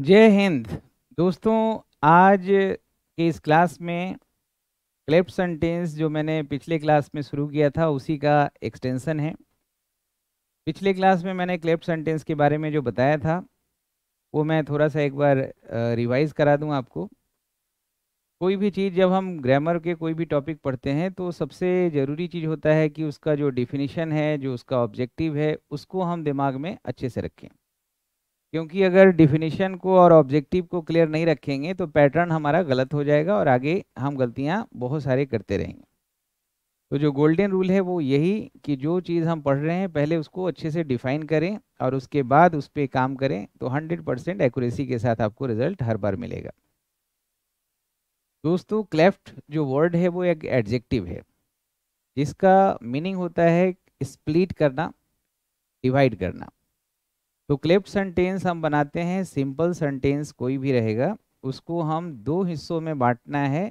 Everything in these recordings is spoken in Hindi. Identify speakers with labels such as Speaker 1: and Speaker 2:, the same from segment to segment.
Speaker 1: जय हिंद दोस्तों आज के इस क्लास में क्लेप्ट सेंटेंस जो मैंने पिछले क्लास में शुरू किया था उसी का एक्सटेंशन है पिछले क्लास में मैंने क्लेप्ट सेंटेंस के बारे में जो बताया था वो मैं थोड़ा सा एक बार रिवाइज करा दूं आपको कोई भी चीज़ जब हम ग्रामर के कोई भी टॉपिक पढ़ते हैं तो सबसे ज़रूरी चीज़ होता है कि उसका जो डिफिनीशन है जो उसका ऑब्जेक्टिव है उसको हम दिमाग में अच्छे से रखें क्योंकि अगर डिफिनेशन को और ऑब्जेक्टिव को क्लियर नहीं रखेंगे तो पैटर्न हमारा गलत हो जाएगा और आगे हम गलतियाँ बहुत सारे करते रहेंगे तो जो गोल्डन रूल है वो यही कि जो चीज़ हम पढ़ रहे हैं पहले उसको अच्छे से डिफाइन करें और उसके बाद उस पर काम करें तो 100 परसेंट एक्यूरेसी के साथ आपको रिजल्ट हर बार मिलेगा दोस्तों क्लेफ्ट जो वर्ड है वो एक एडजेक्टिव है जिसका मीनिंग होता है स्प्लिट करना डिवाइड करना तो क्लिप्ट सेंटेंस हम बनाते हैं सिंपल सेंटेंस कोई भी रहेगा उसको हम दो हिस्सों में बांटना है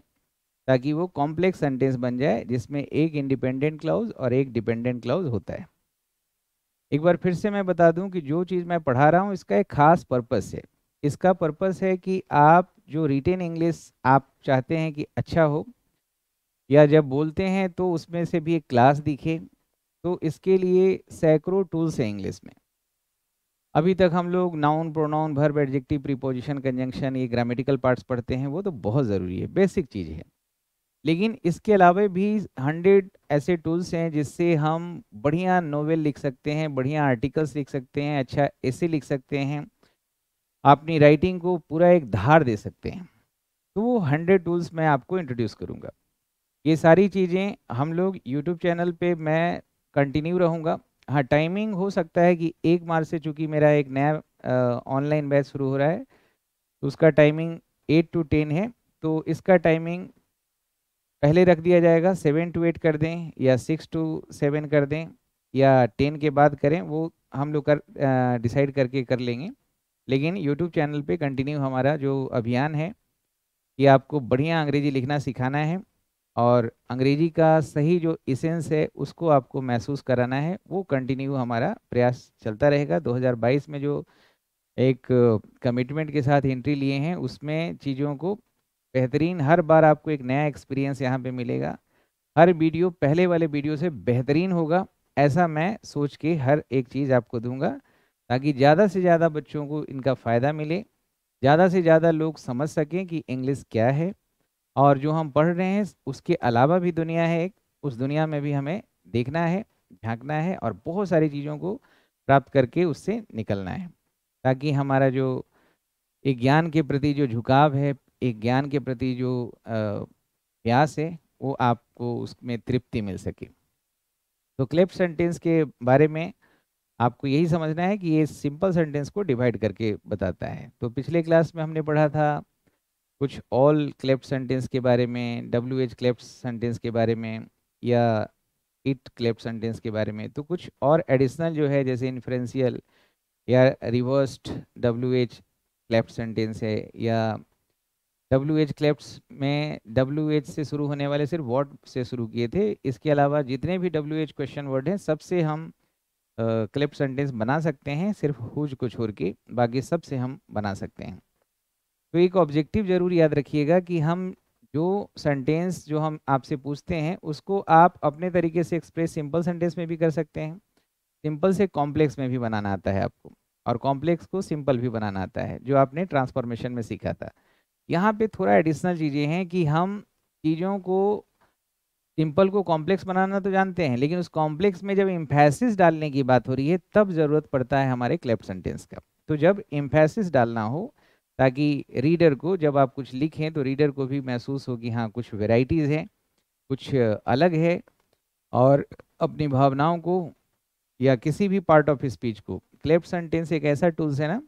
Speaker 1: ताकि वो कॉम्प्लेक्स सेंटेंस बन जाए जिसमें एक इंडिपेंडेंट क्लाउज और एक डिपेंडेंट क्लाउज होता है एक बार फिर से मैं बता दूं कि जो चीज़ मैं पढ़ा रहा हूं इसका एक खास पर्पस है इसका पर्पस है कि आप जो रिटेन इंग्लिश आप चाहते हैं कि अच्छा हो या जब बोलते हैं तो उसमें से भी एक क्लास दिखे तो इसके लिए सैकड़ों टूल्स हैं इंग्लिश में अभी तक हम लोग noun pronoun verb adjective preposition conjunction ये ग्रामेटिकल पार्ट्स पढ़ते हैं वो तो बहुत ज़रूरी है बेसिक चीज़ है लेकिन इसके अलावा भी हंड्रेड ऐसे टूल्स हैं जिससे हम बढ़िया नोवेल लिख सकते हैं बढ़िया आर्टिकल्स लिख सकते हैं अच्छा ऐसे लिख सकते हैं अपनी राइटिंग को पूरा एक धार दे सकते हैं तो वो हंड्रेड टूल्स मैं आपको इंट्रोड्यूस करूँगा ये सारी चीज़ें हम लोग यूट्यूब चैनल पर मैं कंटिन्यू रहूँगा हाँ टाइमिंग हो सकता है कि एक मार्च से चूंकि मेरा एक नया ऑनलाइन बैच शुरू हो रहा है तो उसका टाइमिंग एट टू टेन है तो इसका टाइमिंग पहले रख दिया जाएगा सेवन टू एट कर दें या सिक्स टू सेवन कर दें या टेन के बाद करें वो हम लोग कर डिसाइड करके कर लेंगे लेकिन यूट्यूब चैनल पे कंटिन्यू हमारा जो अभियान है कि आपको बढ़िया अंग्रेजी लिखना सिखाना है और अंग्रेजी का सही जो इसेंस है उसको आपको महसूस कराना है वो कंटिन्यू हमारा प्रयास चलता रहेगा 2022 में जो एक कमिटमेंट के साथ एंट्री लिए हैं उसमें चीज़ों को बेहतरीन हर बार आपको एक नया एक्सपीरियंस यहाँ पे मिलेगा हर वीडियो पहले वाले वीडियो से बेहतरीन होगा ऐसा मैं सोच के हर एक चीज़ आपको दूंगा ताकि ज़्यादा से ज़्यादा बच्चों को इनका फ़ायदा मिले ज़्यादा से ज़्यादा लोग समझ सकें कि इंग्लिश क्या है और जो हम पढ़ रहे हैं उसके अलावा भी दुनिया है एक उस दुनिया में भी हमें देखना है झांकना है और बहुत सारी चीज़ों को प्राप्त करके उससे निकलना है ताकि हमारा जो एक ज्ञान के प्रति जो झुकाव है एक ज्ञान के प्रति जो प्यास है वो आपको उसमें तृप्ति मिल सके तो क्लिप सेंटेंस के बारे में आपको यही समझना है कि ये सिंपल सेंटेंस को डिवाइड करके बताता है तो पिछले क्लास में हमने पढ़ा था कुछ ऑल क्लेप्ट सेंटेंस के बारे में डब्ल्यू एच क्लेप्ट सेंटेंस के बारे में या इट क्लेप्ट सेंटेंस के बारे में तो कुछ और एडिशनल जो है जैसे इन्फ्रेंशियल या reversed W H cleft sentence है या डब्ल्यू एच क्लेप्ट में डब्ल्यू एच से शुरू होने वाले सिर्फ वर्ड से शुरू किए थे इसके अलावा जितने भी डब्ल्यू एच क्वेश्चन वर्ड हैं सबसे हम क्लिप uh, सेंटेंस बना सकते हैं सिर्फ हुज को छोड़ के बाकी सबसे हम बना सकते हैं तो एक ऑब्जेक्टिव जरूर याद रखिएगा कि हम जो सेंटेंस जो हम आपसे पूछते हैं उसको आप अपने तरीके से एक्सप्रेस सिंपल सेंटेंस में भी कर सकते हैं सिंपल से कॉम्प्लेक्स में भी बनाना आता है आपको और कॉम्प्लेक्स को सिंपल भी बनाना आता है जो आपने ट्रांसफॉर्मेशन में सीखा था यहाँ पे थोड़ा एडिशनल चीज़ें हैं कि हम चीज़ों को सिंपल को कॉम्प्लेक्स बनाना तो जानते हैं लेकिन उस कॉम्प्लेक्स में जब इम्फेसिस डालने की बात हो रही है तब ज़रूरत पड़ता है हमारे क्लेप सेंटेंस का तो जब इम्फेसिस डालना हो ताकि रीडर को जब आप कुछ लिखें तो रीडर को भी महसूस हो कि हाँ कुछ वेराइटीज़ हैं कुछ अलग है और अपनी भावनाओं को या किसी भी पार्ट ऑफ स्पीच को क्लेप्ट सेंटेंस एक ऐसा टूल्स है ना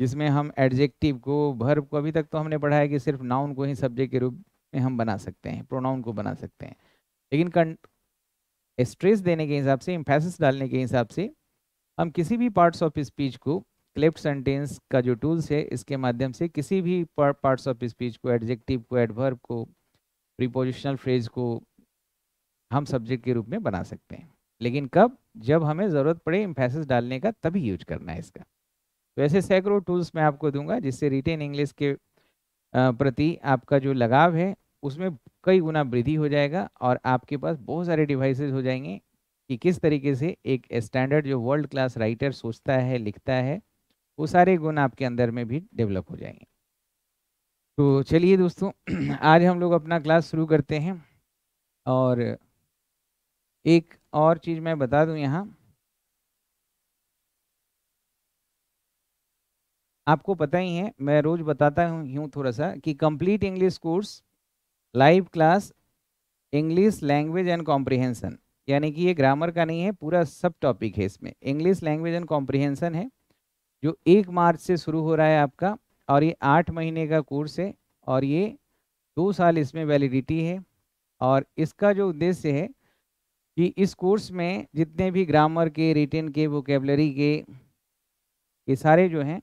Speaker 1: जिसमें हम एडजेक्टिव को भर्ब को अभी तक तो हमने पढ़ा है कि सिर्फ नाउन को ही सब्जेक्ट के रूप में हम बना सकते हैं प्रोनाउन को बना सकते हैं लेकिन स्ट्रेस देने के हिसाब से इम्फेसिस डालने के हिसाब से हम किसी भी पार्ट्स ऑफ स्पीच को क्लिप्ट सेंटेंस का जो टूल्स है इसके माध्यम से किसी भी पार्ट्स ऑफ स्पीच को एडजेक्टिव को एडवर्ब को प्रीपोजिशनल फ्रेज को हम सब्जेक्ट के रूप में बना सकते हैं लेकिन कब जब हमें ज़रूरत पड़े इम्फेसिस डालने का तभी यूज करना है इसका तो ऐसे सैकड़ों टूल्स मैं आपको दूंगा जिससे रिटेन इंग्लिश के प्रति आपका जो लगाव है उसमें कई गुना वृद्धि हो जाएगा और आपके पास बहुत सारे डिवाइसेज हो जाएंगे कि किस तरीके से एक स्टैंडर्ड जो वर्ल्ड क्लास राइटर सोचता है लिखता है वो सारे गुण आपके अंदर में भी डेवलप हो जाएंगे तो चलिए दोस्तों आज हम लोग अपना क्लास शुरू करते हैं और एक और चीज़ मैं बता दूं यहाँ आपको पता ही है मैं रोज़ बताता हूँ थोड़ा सा कि complete English course live class English language and comprehension यानी कि ये ग्रामर का नहीं है पूरा सब टॉपिक है इसमें इंग्लिश लैंग्वेज एंड कॉम्प्रिहेंसन है जो एक मार्च से शुरू हो रहा है आपका और ये आठ महीने का कोर्स है और ये दो साल इसमें वैलिडिटी है और इसका जो उद्देश्य है कि इस कोर्स में जितने भी ग्रामर के रिटेन के वोकेबलरी के ये सारे जो हैं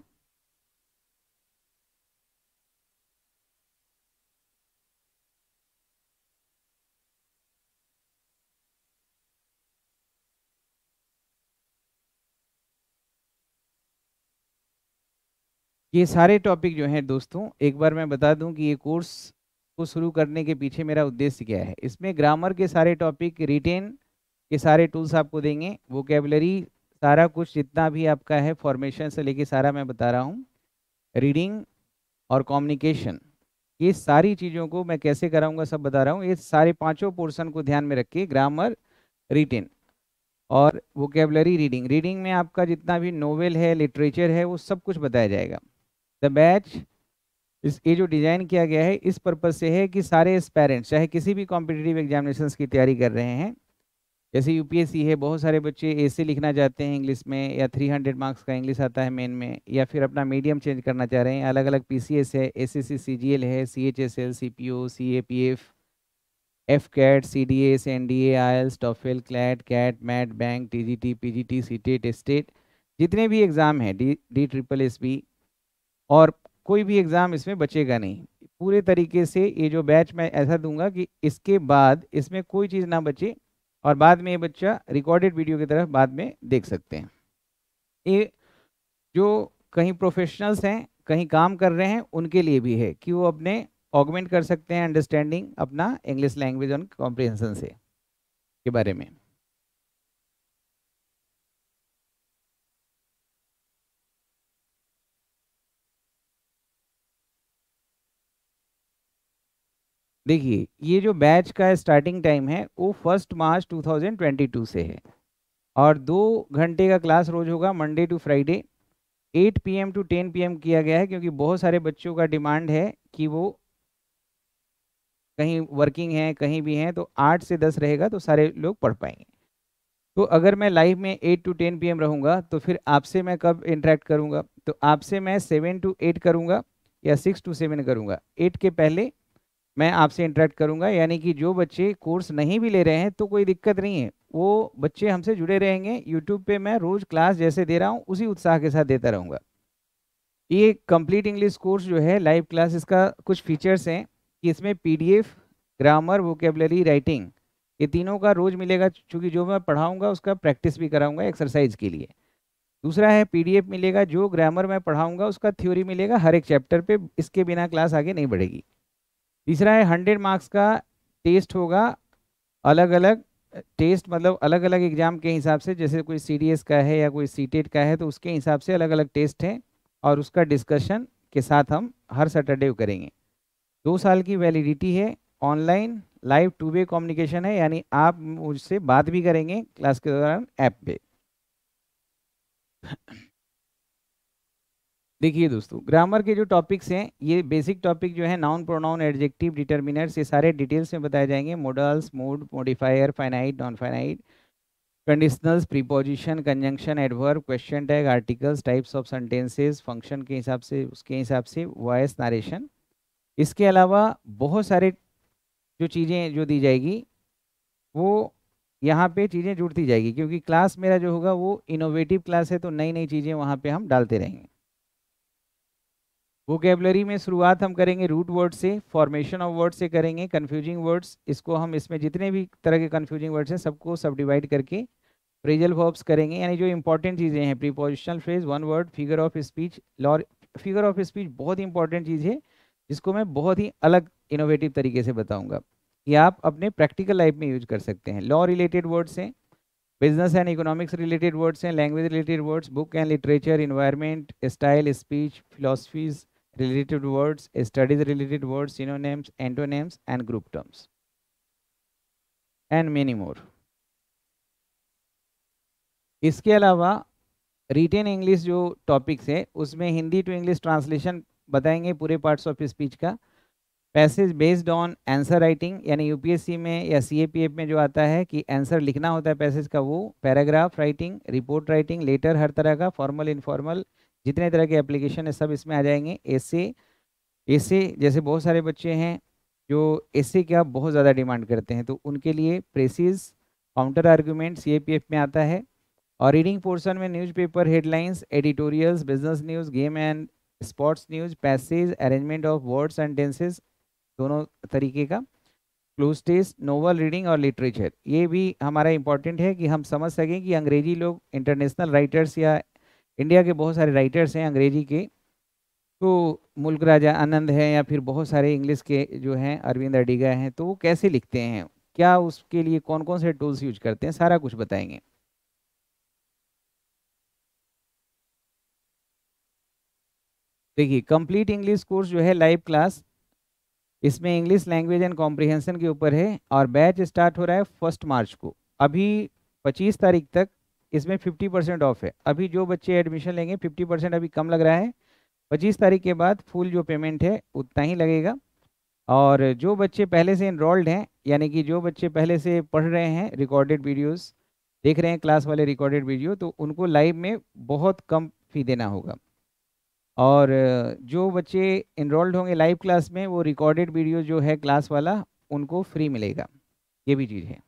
Speaker 1: ये सारे टॉपिक जो हैं दोस्तों एक बार मैं बता दूं कि ये कोर्स को शुरू करने के पीछे मेरा उद्देश्य क्या है इसमें ग्रामर के सारे टॉपिक रिटेन के सारे टूल्स आपको देंगे वो सारा कुछ जितना भी आपका है फॉर्मेशन से लेके सारा मैं बता रहा हूँ रीडिंग और कम्युनिकेशन ये सारी चीज़ों को मैं कैसे कराऊंगा सब बता रहा हूँ ये सारे पांचों पोर्शन को ध्यान में रखिए ग्रामर रिटेन और वोकेबलरी रीडिंग रीडिंग में आपका जितना भी नोवेल है लिटरेचर है वो सब कुछ बताया जाएगा बैच इस ये जो डिज़ाइन किया गया है इस पर्पज़ से है कि सारे पेरेंट्स चाहे किसी भी कॉम्पिटेटिव एग्जामिनेशन की तैयारी कर रहे हैं जैसे यूपीएससी है बहुत सारे बच्चे ऐसे लिखना चाहते हैं इंग्लिश में या 300 मार्क्स का इंग्लिश आता है मेन में या फिर अपना मीडियम चेंज करना चाह रहे हैं अलग अलग पीसीएस है एसएससी सीजीएल है C C H S L P O CHSL CPO CAPF F CAT C D S N D A IELTS TOEFL CLAT CAT MAT bank T G T P G T C TET state जितने भी एग्ज़ाम हैं D D triple S B और कोई भी एग्ज़ाम इसमें बचेगा नहीं पूरे तरीके से ये जो बैच मैं ऐसा दूंगा कि इसके बाद इसमें कोई चीज़ ना बचे और बाद में ये बच्चा रिकॉर्डेड वीडियो की तरफ बाद में देख सकते हैं ये जो कहीं प्रोफेशनल्स हैं कहीं काम कर रहे हैं उनके लिए भी है कि वो अपने ऑगमेंट कर सकते हैं अंडरस्टैंडिंग अपना इंग्लिश लैंग्वेज और कॉम्प्रिहेंसन से के बारे में देखिए ये जो बैच का स्टार्टिंग टाइम है वो फर्स्ट मार्च 2022 से है और दो घंटे का क्लास रोज होगा Monday to Friday 8 PM to 10 PM किया गया है क्योंकि बहुत सारे बच्चों का डिमांड है कि वो कहीं वर्किंग है कहीं भी हैं तो आठ से दस रहेगा तो सारे लोग पढ़ पाएंगे तो अगर मैं लाइव में एट टू टेन पी रहूँगा तो फिर आपसे मैं कब इंटरेक्ट करूँगा तो आपसे मैं सेवन टू एट करूँगा या सिक्स टू सेवन करूँगा एट के पहले मैं आपसे इंटरेक्ट करूंगा यानी कि जो बच्चे कोर्स नहीं भी ले रहे हैं तो कोई दिक्कत नहीं है वो बच्चे हमसे जुड़े रहेंगे यूट्यूब पे मैं रोज़ क्लास जैसे दे रहा हूँ उसी उत्साह के साथ देता रहूँगा ये कंप्लीट इंग्लिश कोर्स जो है लाइव क्लास इसका कुछ फीचर्स हैं कि इसमें पी ग्रामर वोकेबलरी राइटिंग ये तीनों का रोज़ मिलेगा चूँकि जो मैं पढ़ाऊँगा उसका प्रैक्टिस भी कराऊँगा एक्सरसाइज के लिए दूसरा है पी मिलेगा जो ग्रामर मैं पढ़ाऊँगा उसका थ्योरी मिलेगा हर एक चैप्टर पर इसके बिना क्लास आगे नहीं बढ़ेगी तीसरा है हंड्रेड मार्क्स का टेस्ट होगा अलग अलग टेस्ट मतलब अलग अलग एग्जाम के हिसाब से जैसे कोई सी का है या कोई सी e का है तो उसके हिसाब से अलग अलग टेस्ट हैं और उसका डिस्कशन के साथ हम हर सैटरडे करेंगे दो साल की वैलिडिटी है online live two way communication है यानी आप मुझसे बात भी करेंगे क्लास के दौरान ऐप पे देखिए दोस्तों ग्रामर के जो टॉपिक्स हैं ये बेसिक टॉपिक जो है नाउन प्रोनाउन एडजेक्टिव डिटर्मिनर्स ये सारे डिटेल्स में बताए जाएंगे modals mood modifier finite non finite conditionals preposition conjunction adverb question tag articles types of sentences function के हिसाब से उसके हिसाब से वॉइस नारेशन इसके अलावा बहुत सारे जो चीज़ें जो दी जाएगी वो यहाँ पे चीज़ें जुड़ती जाएगी क्योंकि क्लास मेरा जो होगा वो इनोवेटिव क्लास है तो नई नई चीज़ें वहाँ पे हम डालते रहेंगे वोकेबलरी में शुरुआत हम करेंगे रूट वर्ड से फॉर्मेशन ऑफ वर्ड से करेंगे कन्फ्यूजिंग वर्ड्स इसको हम इसमें जितने भी तरह के कन्फ्यूजिंग वर्ड्स हैं सबको सब डिवाइड करके फ्रेजल वर्ब्स करेंगे यानी जो इंपॉर्टेंट चीज़ें हैं prepositional phrase one word figure of speech or figure of speech बहुत ही इंपॉर्टेंट चीज़ है जिसको मैं बहुत ही अलग इनोवेटिव तरीके से बताऊँगा ये आप अपने प्रैक्टिकल लाइफ में यूज कर सकते हैं लॉ रिलेटेड वर्ड्स हैं business and economics related words हैं language related words book and literature environment style speech philosophies related words, studies related words, synonyms, antonyms, and group terms, and many more. इसके अलावा रिटेन इंग्लिश जो टॉपिक्स है उसमें हिंदी टू इंग्लिश ट्रांसलेशन बताएंगे पूरे पार्ट्स ऑफ स्पीच का passage based on answer writing यानी यूपीएससी में या सीएपीएफ में जो आता है कि आंसर लिखना होता है पैसेज का वो paragraph writing report writing letter हर तरह का फॉर्मल इनफॉर्मल जितने तरह के एप्लीकेशन है सब इसमें आ जाएंगे ऐसे ऐसे जैसे बहुत सारे बच्चे हैं जो ऐसे क्या बहुत ज़्यादा डिमांड करते हैं तो उनके लिए प्रेसिस काउंटर आर्ग्यूमेंट सी में आता है और रीडिंग पोर्सन में paper headlines editorials business news game and sports news passage arrangement of words and tenses दोनों तरीके का क्लोज टेस्ट नोवल रीडिंग और लिटरेचर ये भी हमारा इंपॉर्टेंट है कि हम समझ सकें कि अंग्रेजी लोग इंटरनेशनल राइटर्स या इंडिया के बहुत सारे राइटर्स हैं अंग्रेजी के तो मुल्क राजा आनंद है या फिर बहुत सारे इंग्लिश के जो हैं अरविंद अडिगा हैं तो वो कैसे लिखते हैं क्या उसके लिए कौन कौन से टूल्स यूज करते हैं सारा कुछ बताएंगे देखिए कंप्लीट इंग्लिश कोर्स जो है लाइव क्लास इसमें इंग्लिश लैंग्वेज एंड कॉम्प्रिहेंशन के ऊपर है और बैच स्टार्ट हो रहा है फर्स्ट मार्च को अभी 25 तारीख तक इसमें फिफ्टी परसेंट ऑफ है अभी जो बच्चे एडमिशन लेंगे फिफ्टी परसेंट अभी कम लग रहा है पच्चीस तारीख के बाद फुल जो पेमेंट है उतना ही लगेगा और जो बच्चे पहले से इनरोल्ड हैं यानी कि जो बच्चे पहले से पढ़ रहे हैं रिकॉर्डेड वीडियोज देख रहे हैं क्लास वाले रिकॉर्डेड वीडियो तो उनको लाइव में बहुत कम फ़ी देना होगा और जो बच्चे इनरोल्ड होंगे लाइव क्लास में वो रिकॉर्डेड वीडियो जो है क्लास वाला उनको फ्री मिलेगा ये भी चीज़ है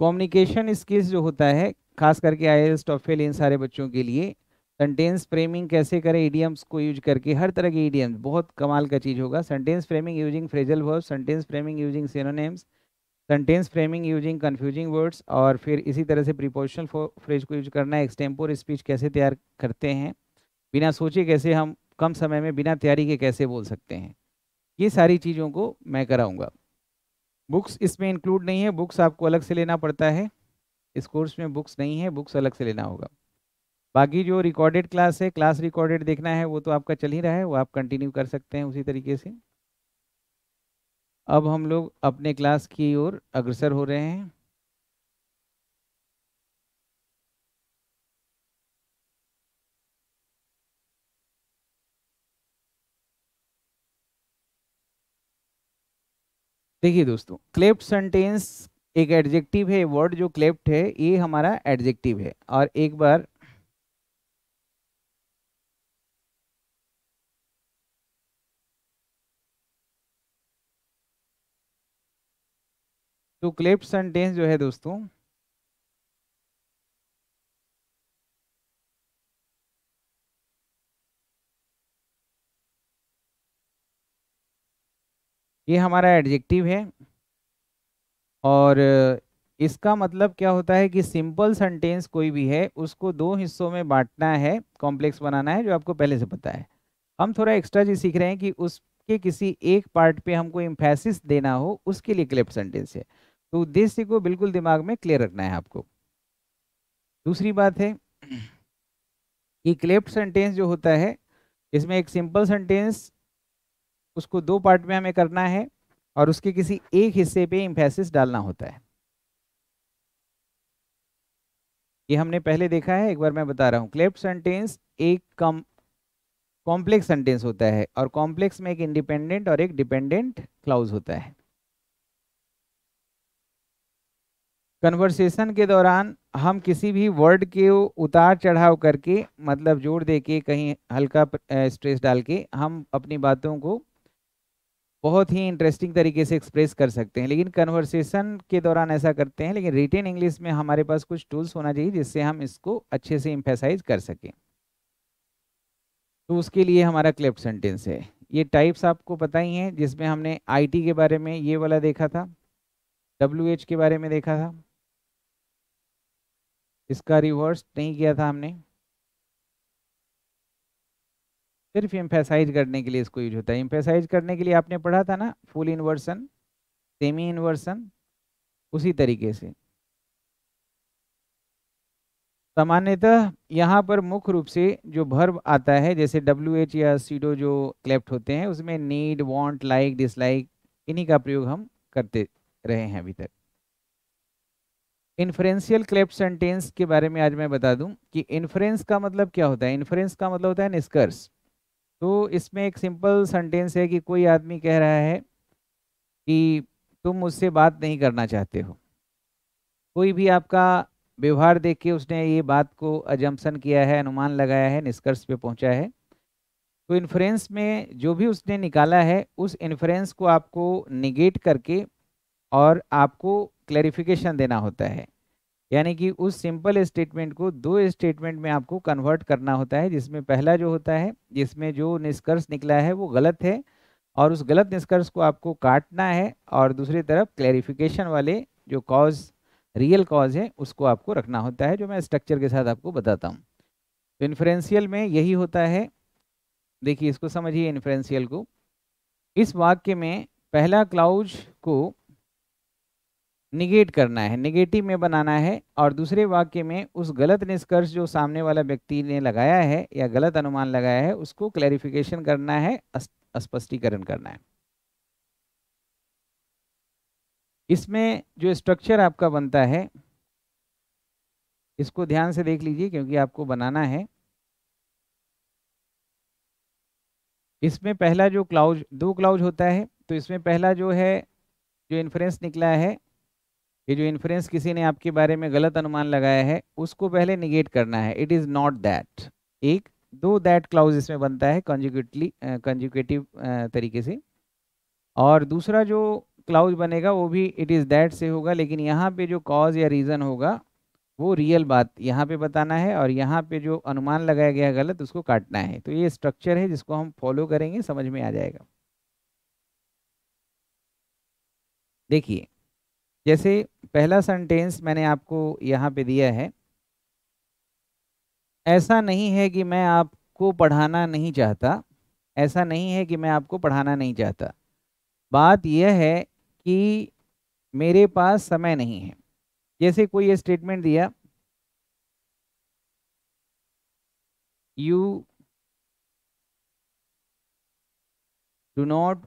Speaker 1: कम्युनिकेशन स्किल्स जो होता है खास करके आई एस टॉफेल इन सारे बच्चों के लिए सेंटेंस फ्रेमिंग कैसे करें ईडियम्स को यूज करके हर तरह के ईडियम्स बहुत कमाल का चीज़ होगा sentence framing using phrasal verb sentence framing using synonyms sentence framing using confusing words और फिर इसी तरह से प्रिपोजिशनल फ्रेज को यूज करना है एक्सटेम्पोर स्पीच कैसे तैयार करते हैं बिना सोचे कैसे हम कम समय में बिना तैयारी के कैसे बोल सकते हैं ये सारी चीज़ों को मैं कराऊंगा बुक्स इसमें इंक्लूड नहीं है बुक्स आपको अलग से लेना पड़ता है इस कोर्स में बुक्स नहीं है बुक्स अलग से लेना होगा बाकी जो रिकॉर्डेड क्लास है क्लास रिकॉर्डेड देखना है वो तो आपका चल ही रहा है वो आप कंटिन्यू कर सकते हैं उसी तरीके से अब हम लोग अपने क्लास की ओर अग्रसर हो रहे हैं देखिए दोस्तों क्लेप्ट सेंटेंस एक एडजेक्टिव है वर्ड जो क्लेप्ट है ये हमारा एडजेक्टिव है और एक बार तो क्लेप्ट सेंटेंस जो है दोस्तों ये हमारा एडजेक्टिव है और इसका मतलब क्या होता है कि सिंपल सेंटेंस कोई भी है उसको दो हिस्सों में बांटना है कॉम्प्लेक्स बनाना है जो आपको पहले से पता है हम थोड़ा एक्स्ट्रा चीज सीख रहे हैं कि उसके किसी एक पार्ट पे हमको इम्फेसिस देना हो उसके लिए क्लिप सेंटेंस है तो उद्देश्य को बिल्कुल दिमाग में क्लियर रखना है आपको दूसरी बात है कि क्लिप्ट सेंटेंस जो होता है इसमें एक सिंपल सेंटेंस उसको दो पार्ट में हमें करना है और उसके किसी एक हिस्से पे इम्फेसिस डालना होता है ये हमने पहले देखा है एक बार मैं बता रहा हूँ क्लेप सेंटेंस एक कम कॉम्प्लेक्स सेंटेंस होता है और कॉम्प्लेक्स में एक इंडिपेंडेंट और एक डिपेंडेंट क्लाउज होता है कन्वर्सेशन के दौरान हम किसी भी वर्ड के उतार चढ़ाव करके मतलब जोड़ देके कहीं हल्का स्ट्रेस डाल के हम अपनी बातों को बहुत ही इंटरेस्टिंग तरीके से एक्सप्रेस कर सकते हैं लेकिन कन्वर्सेशन के दौरान ऐसा करते हैं लेकिन रिटेन इंग्लिश में हमारे पास कुछ टूल्स होना चाहिए जिससे हम इसको अच्छे से इम्फेसाइज कर सकें तो उसके लिए हमारा क्लिप्ट सेंटेंस है ये टाइप्स आपको पता ही हैं जिसमें हमने आईटी के बारे में ये वाला देखा था डब्ल्यूएच के बारे में देखा था इसका रिवर्स नहीं किया था हमने सिर्फ एम्फेसाइज करने के लिए इसको यूज होता है एम्फेसाइज करने के लिए आपने पढ़ा था ना फुल इन्वर्सन सेमी इन्वर्सन उसी तरीके से सामान्यतः यहाँ पर मुख्य रूप से जो भर्व आता है जैसे डब्ल्यू एच या सीडो जो क्लेप्ट होते हैं उसमें नीड वांट लाइक डिसलाइक इन्हीं का प्रयोग हम करते रहे हैं अभी तक इन्फ्रेंशियल क्लेप्ट सेंटेंस के बारे में आज मैं बता दूं कि इन्फ्रेंस का मतलब क्या होता है इन्फ्रेंस का मतलब होता है निष्कर्ष तो इसमें एक सिंपल सेंटेंस है कि कोई आदमी कह रहा है कि तुम मुझसे बात नहीं करना चाहते हो कोई भी आपका व्यवहार देख के उसने ये बात को अजम्पन किया है अनुमान लगाया है निष्कर्ष पे पहुंचा है तो इन्फ्रेंस में जो भी उसने निकाला है उस इन्फ्रेंस को आपको निगेट करके और आपको क्लैरिफिकेशन देना होता है यानी कि उस सिंपल स्टेटमेंट को दो स्टेटमेंट में आपको कन्वर्ट करना होता है जिसमें पहला जो होता है जिसमें जो निष्कर्ष निकला है वो गलत है और उस गलत निष्कर्ष को आपको काटना है और दूसरी तरफ क्लैरिफिकेशन वाले जो कॉज रियल कॉज है उसको आपको रखना होता है जो मैं स्ट्रक्चर के साथ आपको बताता हूँ तो इन्फ्रेंशियल में यही होता है देखिए इसको समझिए इन्फ्रेंशियल को इस वाक्य में पहला क्लाउज को निगेट करना है निगेटिव में बनाना है और दूसरे वाक्य में उस गलत निष्कर्ष जो सामने वाला व्यक्ति ने लगाया है या गलत अनुमान लगाया है उसको क्लैरिफिकेशन करना है स्पष्टीकरण करना है इसमें जो स्ट्रक्चर आपका बनता है इसको ध्यान से देख लीजिए क्योंकि आपको बनाना है इसमें पहला जो क्लाउज दो क्लाउज होता है तो इसमें पहला जो है जो इन्फ्रेंस निकला है ये जो इन्फ्रेंस किसी ने आपके बारे में गलत अनुमान लगाया है उसको पहले निगेट करना है इट इज़ नॉट दैट एक दो दैट क्लाउज इसमें बनता है कंजुकेटली कंजुकेटिव तरीके से और दूसरा जो क्लाउज बनेगा वो भी इट इज़ दैट से होगा लेकिन यहाँ पे जो कॉज या रीज़न होगा वो रियल बात यहाँ पे बताना है और यहाँ पे जो अनुमान लगाया गया गलत उसको काटना है तो ये स्ट्रक्चर है जिसको हम फॉलो करेंगे समझ में आ जाएगा देखिए जैसे पहला सेंटेंस मैंने आपको यहाँ पे दिया है ऐसा नहीं है कि मैं आपको पढ़ाना नहीं चाहता ऐसा नहीं है कि मैं आपको पढ़ाना नहीं चाहता बात यह है कि मेरे पास समय नहीं है जैसे कोई ये स्टेटमेंट दिया you do not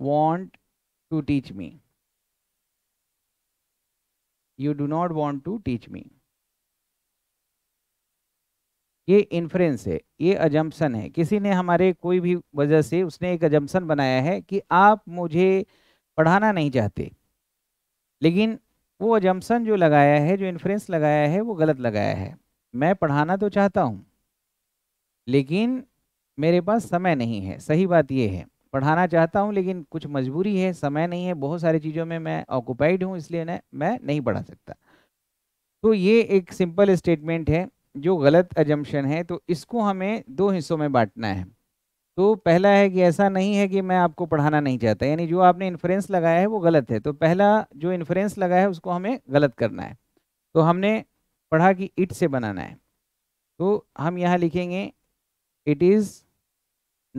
Speaker 1: want to teach me you do not want to teach me ये इन्फ्रेंस है ये अजम्पन है किसी ने हमारे कोई भी वजह से उसने एक अजम्पन बनाया है कि आप मुझे पढ़ाना नहीं चाहते लेकिन वो अजम्पन जो लगाया है जो इन्फ्रेंस लगाया है वो गलत लगाया है मैं पढ़ाना तो चाहता हूँ लेकिन मेरे पास समय नहीं है सही बात ये है पढ़ाना चाहता हूँ लेकिन कुछ मजबूरी है समय नहीं है बहुत सारी चीज़ों में मैं ऑक्यूपाइड हूँ इसलिए न, मैं नहीं पढ़ा सकता तो ये एक सिंपल स्टेटमेंट है जो गलत एजम्पन है तो इसको हमें दो हिस्सों में बांटना है तो पहला है कि ऐसा नहीं है कि मैं आपको पढ़ाना नहीं चाहता यानी जो आपने इन्फ्रेंस लगाया है वो गलत है तो पहला जो इन्फ्रेंस लगाया है उसको हमें गलत करना है तो हमने पढ़ा कि इट से बनाना है तो हम यहाँ लिखेंगे इट इज़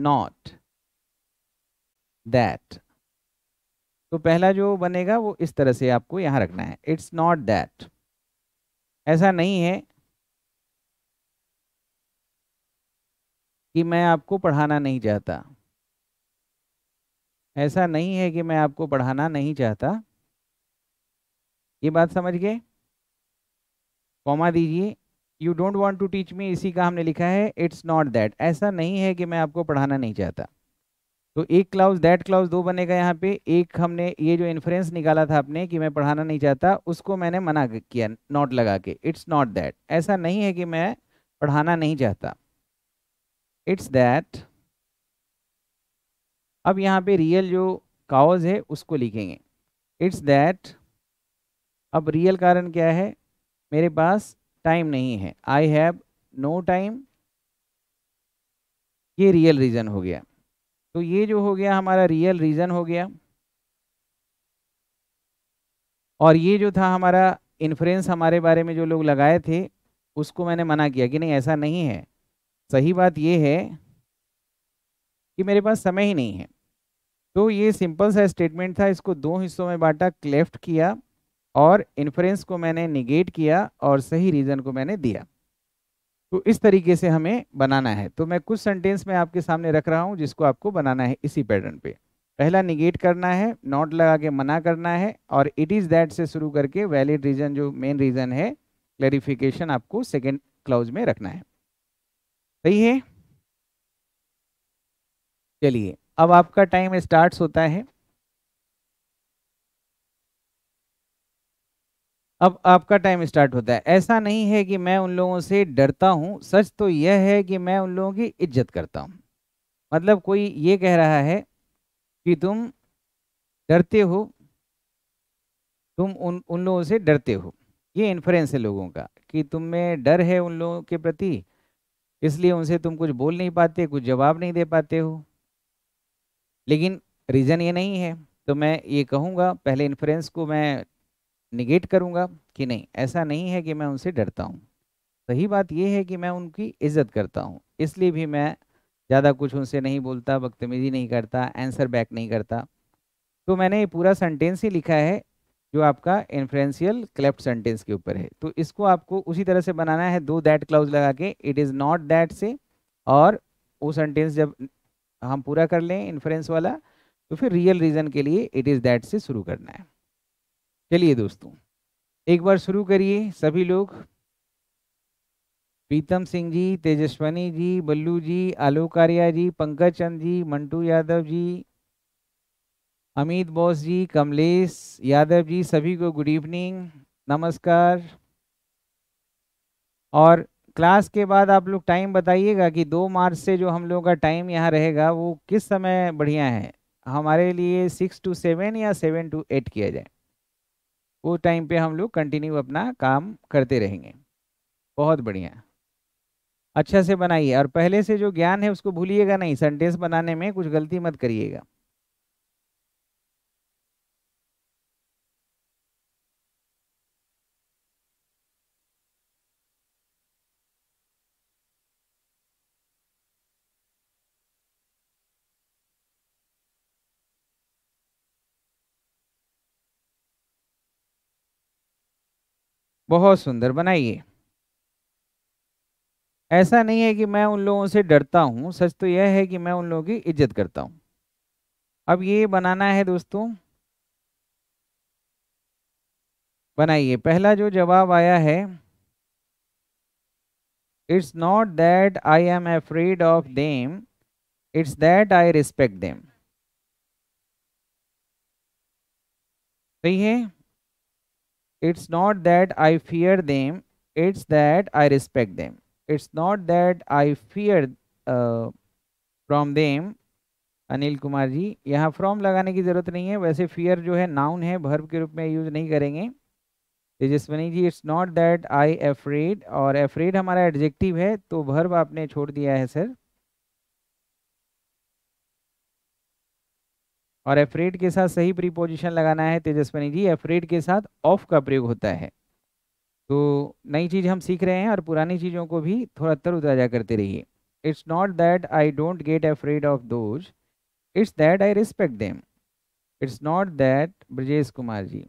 Speaker 1: नॉट दैट तो पहला जो बनेगा वो इस तरह से आपको यहाँ रखना है इट्स नॉट दैट ऐसा नहीं है कि मैं आपको पढ़ाना नहीं चाहता ऐसा नहीं है कि मैं आपको पढ़ाना नहीं चाहता ये बात समझ गए कौमा दीजिए you don't want to teach me इसी का हमने लिखा है इट्स नॉट दैट ऐसा नहीं है कि मैं आपको पढ़ाना नहीं चाहता तो एक क्लाउज दैट क्लाउज दो बनेगा यहाँ पे एक हमने ये जो इन्फ्रेंस निकाला था आपने कि मैं पढ़ाना नहीं चाहता उसको मैंने मना किया नॉट लगा के इट्स नॉट दैट ऐसा नहीं है कि मैं पढ़ाना नहीं चाहता इट्स दैट अब यहाँ पे रियल जो काउज है उसको लिखेंगे इट्स दैट अब रियल कारण क्या है मेरे पास टाइम नहीं है आई हैव नो टाइम ये रियल रीज़न हो गया तो ये जो हो गया हमारा रियल रीज़न हो गया और ये जो था हमारा इन्फ्लुएंस हमारे बारे में जो लोग लगाए थे उसको मैंने मना किया कि नहीं ऐसा नहीं है सही बात ये है कि मेरे पास समय ही नहीं है तो ये सिंपल सा स्टेटमेंट था इसको दो हिस्सों में बांटा क्लेफ्ट किया और इन्फ्लुएंस को मैंने निगेट किया और सही रीज़न को मैंने दिया तो इस तरीके से हमें बनाना है तो मैं कुछ सेंटेंस में आपके सामने रख रहा हूँ जिसको आपको बनाना है इसी पैटर्न पे पहला निगेट करना है नॉट लगा के मना करना है और इट इज़ दैट से शुरू करके वैलिड रीज़न जो मेन रीज़न है क्लैरिफिकेशन आपको सेकेंड क्लाउज में रखना है सही है चलिए अब आपका टाइम स्टार्ट होता है अब आपका टाइम स्टार्ट होता है ऐसा नहीं है कि मैं उन लोगों से डरता हूँ सच तो यह है कि मैं उन लोगों की इज्जत करता हूं मतलब कोई ये कह रहा है कि तुम डरते हो तुम उन उन लोगों से डरते हो ये इन्फ्रेंस है लोगों का कि तुम में डर है उन लोगों के प्रति इसलिए उनसे तुम कुछ बोल नहीं पाते कुछ जवाब नहीं दे पाते हो लेकिन रीज़न ये नहीं है तो मैं ये कहूँगा पहले इन्फ्रेंस को मैं निगेट करूंगा कि नहीं ऐसा नहीं है कि मैं उनसे डरता हूँ सही बात यह है कि मैं उनकी इज्जत करता हूँ इसलिए भी मैं ज़्यादा कुछ उनसे नहीं बोलता बदतमीजी नहीं करता आंसर बैक नहीं करता तो मैंने ये पूरा सेंटेंस ही लिखा है जो आपका इन्फ्लुएंशियल क्लेफ्ट सेंटेंस के ऊपर है तो इसको आपको उसी तरह से बनाना है दो दैट क्लाउज लगा के इट इज़ नॉट दैट से और वो सेंटेंस जब हम पूरा कर लें इन्फ्लुएंस वाला तो फिर रियल रीज़न के लिए इट इज़ दैट से शुरू करना है चलिए दोस्तों एक बार शुरू करिए सभी लोग प्रीतम सिंह जी तेजस्वनी जी बल्लू जी आलोक आर्या जी पंकज चंद जी मंटू यादव जी अमित बोस जी कमलेश यादव जी सभी को गुड इवनिंग नमस्कार और क्लास के बाद आप लोग टाइम बताइएगा कि दो मार्च से जो हम लोगों का टाइम यहाँ रहेगा वो किस समय बढ़िया है हमारे लिए सिक्स टू सेवन या सेवन टू एट किया जाए वो टाइम पे हम लोग कंटिन्यू अपना काम करते रहेंगे बहुत बढ़िया अच्छा से बनाइए और पहले से जो ज्ञान है उसको भूलिएगा नहीं सेंटेंस बनाने में कुछ गलती मत करिएगा बहुत सुंदर बनाइए ऐसा नहीं है कि मैं उन लोगों से डरता हूँ सच तो यह है कि मैं उन लोगों की इज्जत करता हूँ अब ये बनाना है दोस्तों बनाइए पहला जो जवाब आया है it's not that I am afraid of them it's that I respect them सही है it's not that i fear them it's that i respect them it's not that i fear uh, from them Anil Kumar जी यहाँ फ्रॉम लगाने की ज़रूरत नहीं है वैसे फियर जो है नाउन है भर्व के रूप में यूज़ नहीं करेंगे Tejaswini ji it's not that I afraid और एफ्रेड हमारा एडजेक्टिव है तो भर्व आपने छोड़ दिया है सर और एफरेड के साथ सही प्रीपोजिशन लगाना है तेजस्वनी जी एफरेट के साथ ऑफ का प्रयोग होता है तो नई चीज़ हम सीख रहे हैं और पुरानी चीज़ों को भी थोड़ा तर उताजा करते रहिए it's not that I don't get afraid of those it's that I respect them it's not that Brajesh Kumar ji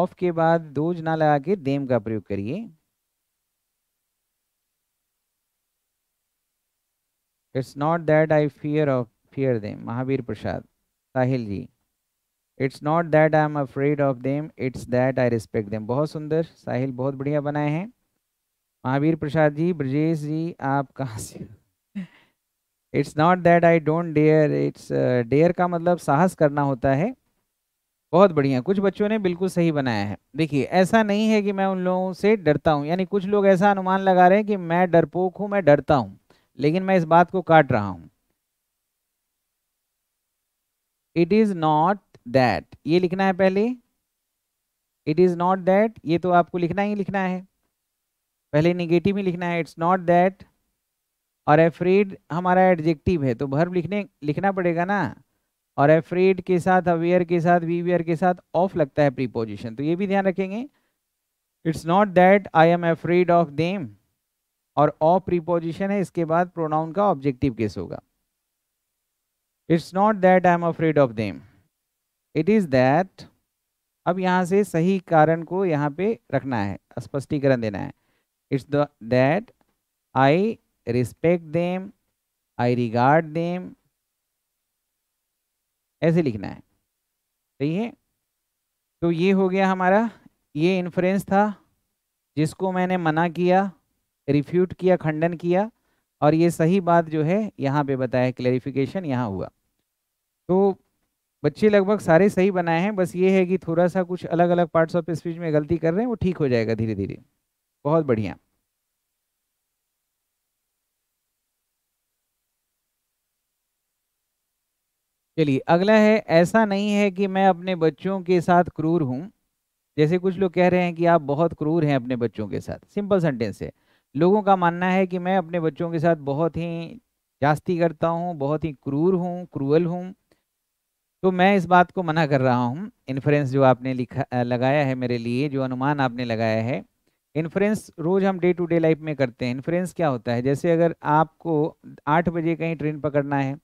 Speaker 1: of के बाद दोज ना लगा के देम का प्रयोग करिए It's not that I fear of fear them. Mahavir Prasad. Sahil ji. It's not that I am afraid of them it's that I respect them बहुत सुंदर साहिल बहुत बढ़िया बनाए हैं महावीर प्रसाद जी ब्रजेश जी आप कहाँ से it's not that I don't dare it's dare का मतलब साहस करना होता है बहुत बढ़िया कुछ बच्चों ने बिल्कुल सही बनाया है देखिए ऐसा नहीं है कि मैं उन लोगों से डरता हूँ यानी कुछ लोग ऐसा अनुमान लगा रहे हैं कि मैं डरपोक हूँ मैं डरता हूँ लेकिन मैं इस बात को काट रहा हूं इट इज नॉट दैट ये लिखना है पहले इट इज नॉट दैट ये तो आपको लिखना ही लिखना है पहले निगेटिव ही लिखना है इट्स नॉट दैट और एफ्रीड हमारा एडजेक्टिव है तो भर्ब लिखने लिखना पड़ेगा ना और एफ्रीड के साथ अवेयर के साथ वेयर के साथ ऑफ लगता है प्रीपोजिशन तो ये भी ध्यान रखेंगे it's not that I am afraid of them और ऑ प्रीपोजिशन है इसके बाद प्रोनाउन का ऑब्जेक्टिव केस होगा it's not that I am afraid of them it is that अब यहाँ से सही कारण को यहाँ पे रखना है स्पष्टीकरण देना है it's that I respect them I regard them ऐसे लिखना है सही है तो ये हो गया हमारा ये इन्फ्रेंस था जिसको मैंने मना किया रिफ्यूट किया खंडन किया और ये सही बात जो है यहाँ पे बताया क्लेरिफिकेशन यहाँ हुआ तो बच्चे लगभग सारे सही बनाए हैं बस ये है कि थोड़ा सा कुछ अलग अलग पार्ट्स ऑफ स्पीच में गलती कर रहे हैं वो ठीक हो जाएगा धीरे धीरे बहुत बढ़िया चलिए अगला है ऐसा नहीं है कि मैं अपने बच्चों के साथ क्रूर हूँ जैसे कुछ लोग कह रहे हैं कि आप बहुत क्रूर हैं अपने बच्चों के साथ सिंपल सेंटेंस है लोगों का मानना है कि मैं अपने बच्चों के साथ बहुत ही जास्ती करता हूँ बहुत ही क्रूर हूँ क्रूअल हूँ तो मैं इस बात को मना कर रहा हूँ इन्फ्रेंस जो आपने लिखा लगाया है मेरे लिए जो अनुमान आपने लगाया है इन्फ्रेंस रोज़ हम डे टू डे लाइफ में करते हैं इन्फ्रेंस क्या होता है जैसे अगर आपको आठ बजे कहीं ट्रेन पकड़ना है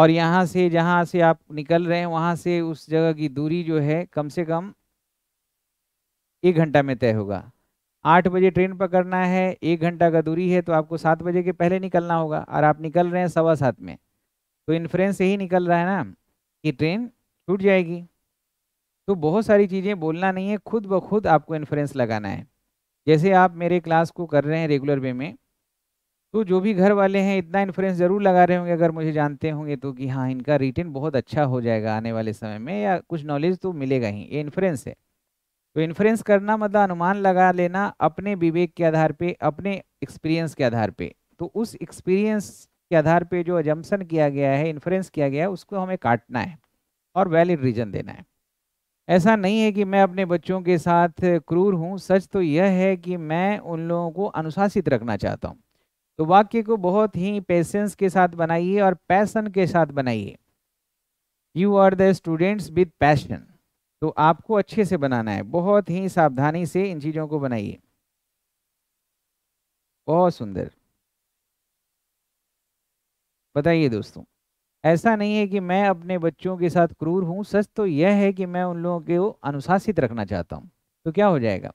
Speaker 1: और यहाँ से जहाँ से आप निकल रहे हैं वहाँ से उस जगह की दूरी जो है कम से कम एक घंटा में तय होगा आठ बजे ट्रेन पकड़ना है एक घंटा का दूरी है तो आपको सात बजे के पहले निकलना होगा और आप निकल रहे हैं सवा सात में तो इन्फ्रेंस यही निकल रहा है ना कि ट्रेन छूट जाएगी तो बहुत सारी चीज़ें बोलना नहीं है खुद ब खुद आपको इन्फ्रेंस लगाना है जैसे आप मेरे क्लास को कर रहे हैं रेगुलर वे में तो जो भी घर वाले हैं इतना इन्फ्रेंस ज़रूर लगा रहे होंगे अगर मुझे जानते होंगे तो कि हाँ इनका रिटर्न बहुत अच्छा हो जाएगा आने वाले समय में या कुछ नॉलेज तो मिलेगा ही ये इन्फ्रेंस है तो इन्फ्लुएंस करना मतलब अनुमान लगा लेना अपने विवेक के आधार पे अपने एक्सपीरियंस के आधार पे तो उस एक्सपीरियंस के आधार पे जो एजम्पन किया गया है इन्फ्लुएंस किया गया है उसको हमें काटना है और वैलिड रीजन देना है ऐसा नहीं है कि मैं अपने बच्चों के साथ क्रूर हूँ सच तो यह है कि मैं उन लोगों को अनुशासित रखना चाहता हूँ तो वाक्य को बहुत ही पेशेंस के साथ बनाइए और पैसन के साथ बनाइए you are the students with passion तो आपको अच्छे से बनाना है बहुत ही सावधानी से इन चीज़ों को बनाइए बहुत सुंदर बताइए दोस्तों ऐसा नहीं है कि मैं अपने बच्चों के साथ क्रूर हूं सच तो यह है कि मैं उन लोगों को अनुशासित रखना चाहता हूं तो क्या हो जाएगा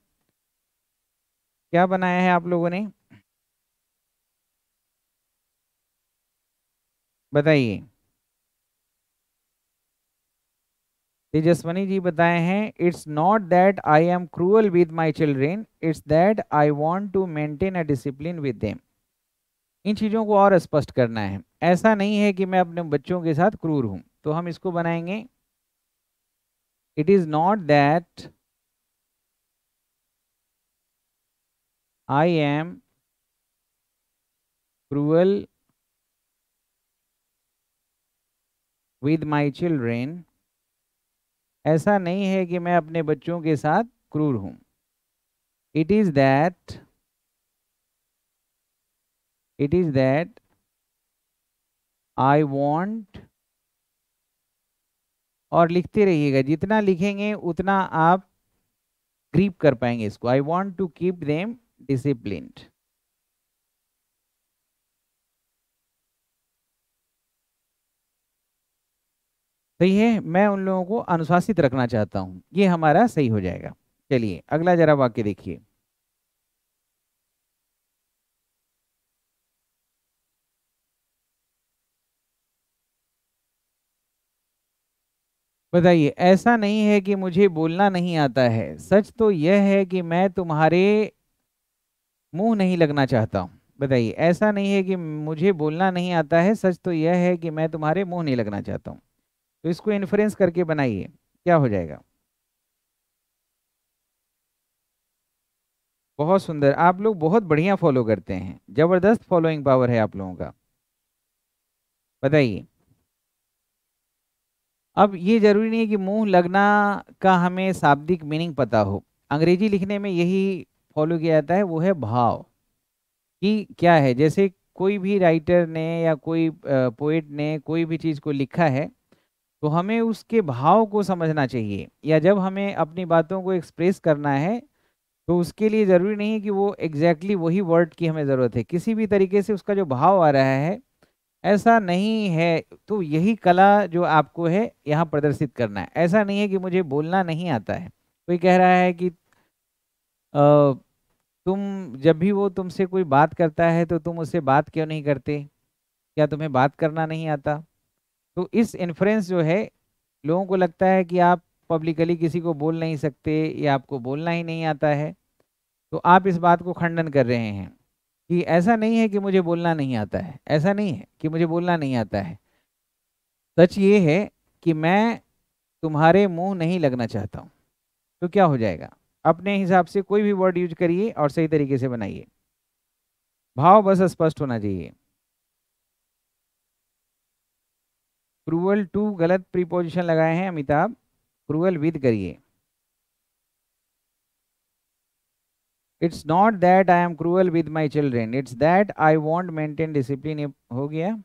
Speaker 1: क्या बनाया है आप लोगों ने बताइए तेजस्वनी जी बताए हैं it's not that I am cruel with my children it's that I want to maintain a discipline with them इन चीज़ों को और स्पष्ट करना है ऐसा नहीं है कि मैं अपने बच्चों के साथ क्रूर हूँ तो हम इसको बनाएंगे it is not that I am cruel with my children ऐसा नहीं है कि मैं अपने बच्चों के साथ क्रूर हूं it is that it is that I want और लिखते रहिएगा जितना लिखेंगे उतना आप ग्रीप कर पाएंगे इसको I want to keep them discipline तो ये मैं उन लोगों को अनुशासित रखना चाहता हूं ये हमारा सही हो जाएगा चलिए अगला जरा वाक्य देखिए बताइए ऐसा नहीं है कि मुझे बोलना नहीं आता है सच तो यह है कि मैं तुम्हारे मुंह नहीं लगना चाहता हूं बताइए ऐसा नहीं है कि मुझे बोलना नहीं आता है सच तो यह है कि मैं तुम्हारे मुंह नहीं लगना चाहता हूं तो इसको इन्फ्रेंस करके बनाइए क्या हो जाएगा बहुत सुंदर आप लोग बहुत बढ़िया फॉलो करते हैं ज़बरदस्त फॉलोइंग पावर है आप लोगों का बताइए अब ये ज़रूरी नहीं है कि मुंह लगना का हमें शाब्दिक मीनिंग पता हो अंग्रेजी लिखने में यही फॉलो किया जाता है वो है भाव कि क्या है जैसे कोई भी राइटर ने या कोई पोइट ने कोई भी चीज़ को लिखा है तो हमें उसके भाव को समझना चाहिए या जब हमें अपनी बातों को एक्सप्रेस करना है तो उसके लिए ज़रूरी नहीं कि वो एग्जैक्टली exactly वही वर्ड की हमें ज़रूरत है किसी भी तरीके से उसका जो भाव आ रहा है ऐसा नहीं है तो यही कला जो आपको है यहाँ प्रदर्शित करना है ऐसा नहीं है कि मुझे बोलना नहीं आता है कोई कह रहा है कि आ, तुम जब भी वो तुमसे कोई बात करता है तो तुम उससे बात क्यों नहीं करते क्या तुम्हें बात करना नहीं आता तो इस इन्फ्रेंस जो है लोगों को लगता है कि आप पब्लिकली किसी को बोल नहीं सकते या आपको बोलना ही नहीं आता है तो आप इस बात को खंडन कर रहे हैं कि ऐसा नहीं है कि मुझे बोलना नहीं आता है ऐसा नहीं है कि मुझे बोलना नहीं आता है सच ये है कि मैं तुम्हारे मुंह नहीं लगना चाहता हूँ तो क्या हो जाएगा अपने हिसाब से कोई भी वर्ड यूज करिए और सही तरीके से बनाइए भाव बस स्पष्ट होना चाहिए क्रूअल टू गलत प्रीपोजिशन लगाए हैं अमिताभ क्रूअल विद करिए it's not that I am cruel with my children it's that I want maintain discipline हो गया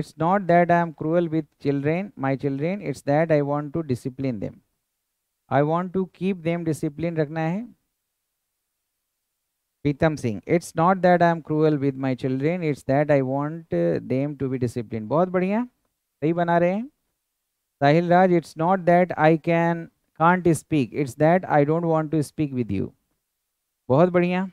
Speaker 1: it's not that I am cruel with children my children it's that I want to discipline them I want to keep them discipline रखना है Pitam Singh, it's not that I am cruel with my children, it's that I want uh, them to be disciplined. बहुत बढ़िया सही बना रहे हैं Sahil Raj, it's not that I can can't speak, it's that I don't want to speak with you. बहुत बढ़िया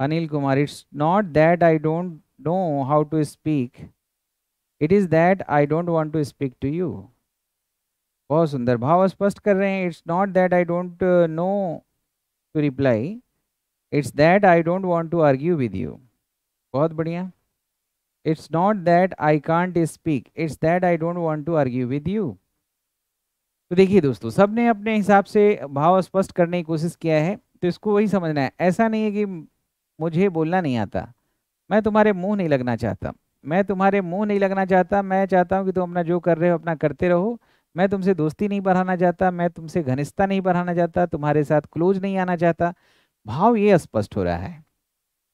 Speaker 1: Anil Kumar, it's not that I don't know how to speak, it is that I don't want to speak to you. बहुत सुंदर भाव स्पष्ट कर रहे हैं it's not that I don't know to reply it's that I don't want to argue with you बहुत बढ़िया it's not that I can't speak it's that I don't want to argue with you तो देखिए दोस्तों सब ने अपने हिसाब से भाव स्पष्ट करने की कोशिश किया है तो इसको वही समझना है ऐसा नहीं है कि मुझे बोलना नहीं आता मैं तुम्हारे मुंह नहीं लगना चाहता मैं तुम्हारे मुंह नहीं लगना चाहता मैं चाहता हूँ कि तुम अपना जो कर रहे हो अपना करते रहो मैं तुमसे दोस्ती नहीं बढ़ाना चाहता मैं तुमसे घनिष्ठता नहीं बढ़ाना चाहता तुम्हारे साथ क्लोज नहीं आना चाहता भाव ये स्पष्ट हो रहा है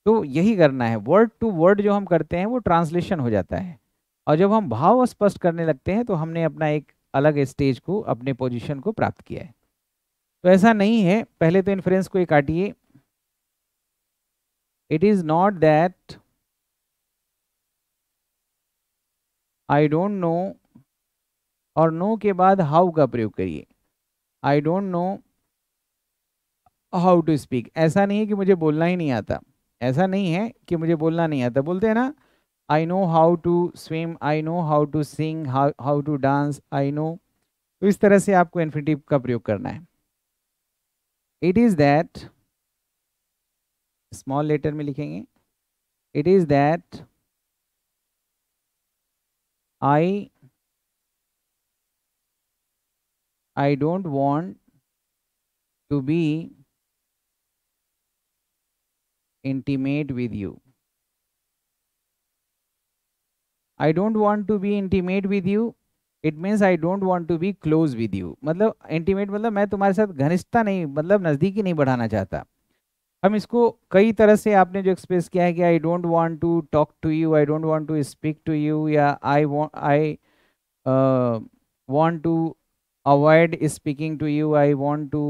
Speaker 1: तो यही करना है वर्ड टू वर्ड जो हम करते हैं वो ट्रांसलेशन हो जाता है और जब हम भाव स्पष्ट करने लगते हैं तो हमने अपना एक अलग स्टेज को अपने पोजिशन को प्राप्त किया है तो ऐसा नहीं है पहले तो इन्फ्रेंस को ही काटिए it is not that I don't know और नो के बाद हाउ का प्रयोग करिए I don't know how to speak ऐसा नहीं है कि मुझे बोलना ही नहीं आता ऐसा नहीं है कि मुझे बोलना नहीं आता बोलते हैं ना I know how to swim I know how to sing how to dance I know तो इस तरह से आपको इन्फिनेटिव का प्रयोग करना है it is that small letter में लिखेंगे it is that I I don't want to be intimate with you. I don't want to be intimate with you. It means I don't want to be close with you मतलब इंटीमेट मतलब मैं तुम्हारे साथ घनिष्ठता नहीं मतलब नज़दीकी नहीं बढ़ाना चाहता हम इसको कई तरह से आपने जो एक्सप्रेस किया है कि I don't want to talk to you I don't want to speak to you या I I want to avoid speaking to you I want to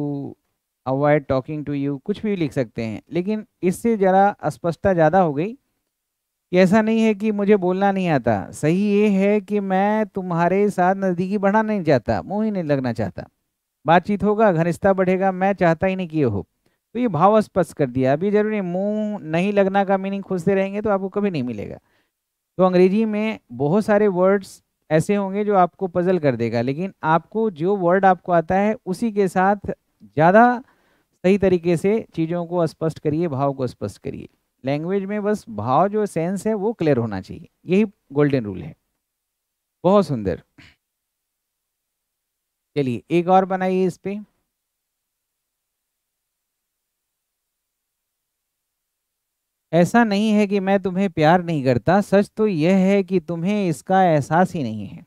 Speaker 1: avoid talking to you कुछ भी लिख सकते हैं लेकिन इससे ज़रा स्पष्टता ज़्यादा हो गई कि ऐसा नहीं है कि मुझे बोलना नहीं आता सही ये है कि मैं तुम्हारे साथ नज़दीकी बढ़ाना नहीं चाहता मुँह ही नहीं लगना चाहता बातचीत होगा घनिष्ठता बढ़ेगा मैं चाहता ही नहीं कि ये हो तो ये भाव स्पष्ट कर दिया अभी जरूरी मुंह नहीं लगना का मीनिंग खोजते रहेंगे तो आपको कभी नहीं मिलेगा तो अंग्रेजी में बहुत सारे वर्ड्स ऐसे होंगे जो आपको पजल कर देगा लेकिन आपको जो वर्ड आपको आता है उसी के साथ ज़्यादा सही तरीके से चीज़ों को स्पष्ट करिए भाव को स्पष्ट करिए लैंग्वेज में बस भाव जो सेंस है वो क्लियर होना चाहिए यही गोल्डन रूल है बहुत सुंदर चलिए एक और बनाइए इस पर ऐसा नहीं है कि मैं तुम्हें प्यार नहीं करता सच तो यह है कि तुम्हें इसका एहसास ही नहीं है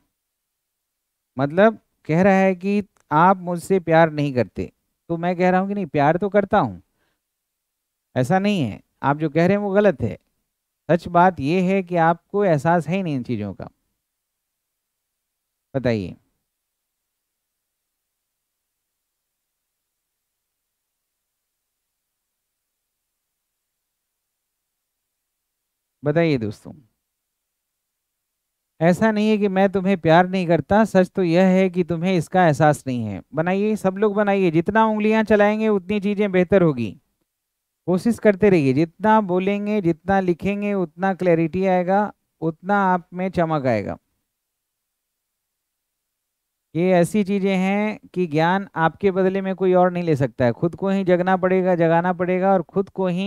Speaker 1: मतलब कह रहा है कि आप मुझसे प्यार नहीं करते तो मैं कह रहा हूँ कि नहीं प्यार तो करता हूँ ऐसा नहीं है आप जो कह रहे हैं वो गलत है सच बात यह है कि आपको एहसास है ही नहीं इन चीज़ों का बताइए बताइए दोस्तों ऐसा नहीं है कि मैं तुम्हें प्यार नहीं करता सच तो यह है कि तुम्हें इसका एहसास नहीं है बनाइए सब लोग बनाइए जितना उंगलियां चलाएंगे उतनी चीज़ें बेहतर होगी कोशिश करते रहिए जितना बोलेंगे जितना लिखेंगे उतना क्लैरिटी आएगा उतना आप में चमक आएगा ये ऐसी चीज़ें हैं कि ज्ञान आपके बदले में कोई और नहीं ले सकता है खुद को ही जगना पड़ेगा जगाना पड़ेगा और खुद को ही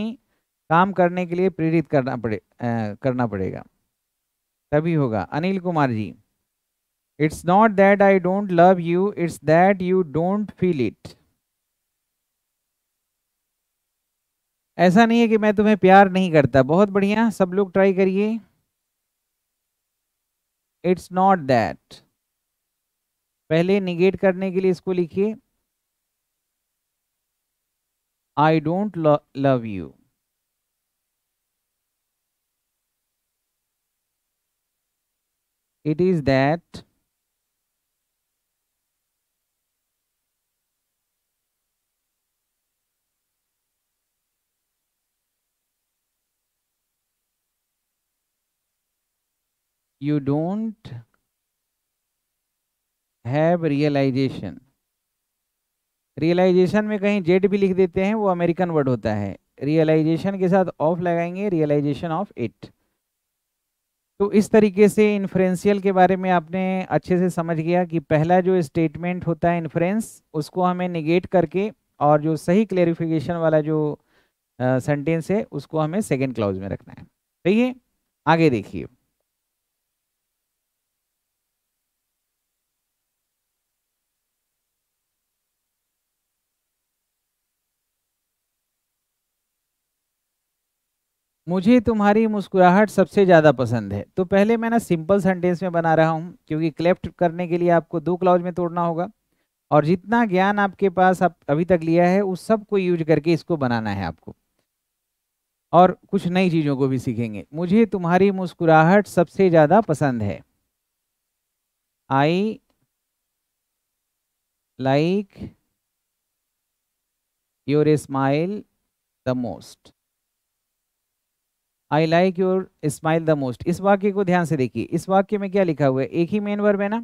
Speaker 1: काम करने के लिए प्रेरित करना पड़े आ, करना पड़ेगा तभी होगा Anil Kumar ji it's not that I don't love you it's that you don't feel it ऐसा नहीं है कि मैं तुम्हें प्यार नहीं करता बहुत बढ़िया सब लोग ट्राई करिए इट्स नॉट दैट पहले निगेट करने के लिए इसको लिखिए I don't love you it is that you don't have realization realization में कहीं जेड भी लिख देते हैं वो अमेरिकन वर्ड होता है रियलाइजेशन के साथ ऑफ लगाएंगे रियलाइजेशन ऑफ इट तो इस तरीके से इन्फ्रेंशियल के बारे में आपने अच्छे से समझ गया कि पहला जो स्टेटमेंट होता है इन्फ्रेंस उसको हमें निगेट करके और जो सही क्लेरिफिकेशन वाला जो सेंटेंस है उसको हमें सेकेंड क्लाउज में रखना है ठीक तो है आगे देखिए मुझे तुम्हारी मुस्कुराहट सबसे ज़्यादा पसंद है तो पहले मैं ना सिंपल सेंटेंस में बना रहा हूँ क्योंकि क्लेफ्ट करने के लिए आपको दो क्लाउज में तोड़ना होगा और जितना ज्ञान आपके पास आप अभी तक लिया है उस सब को यूज करके इसको बनाना है आपको और कुछ नई चीज़ों को भी सीखेंगे मुझे तुम्हारी मुस्कुराहट सबसे ज़्यादा पसंद है I like your smile the most I like your smile the most इस वाक्य को ध्यान से देखिए इस वाक्य में क्या लिखा हुआ है एक ही मेन वर्ब है ना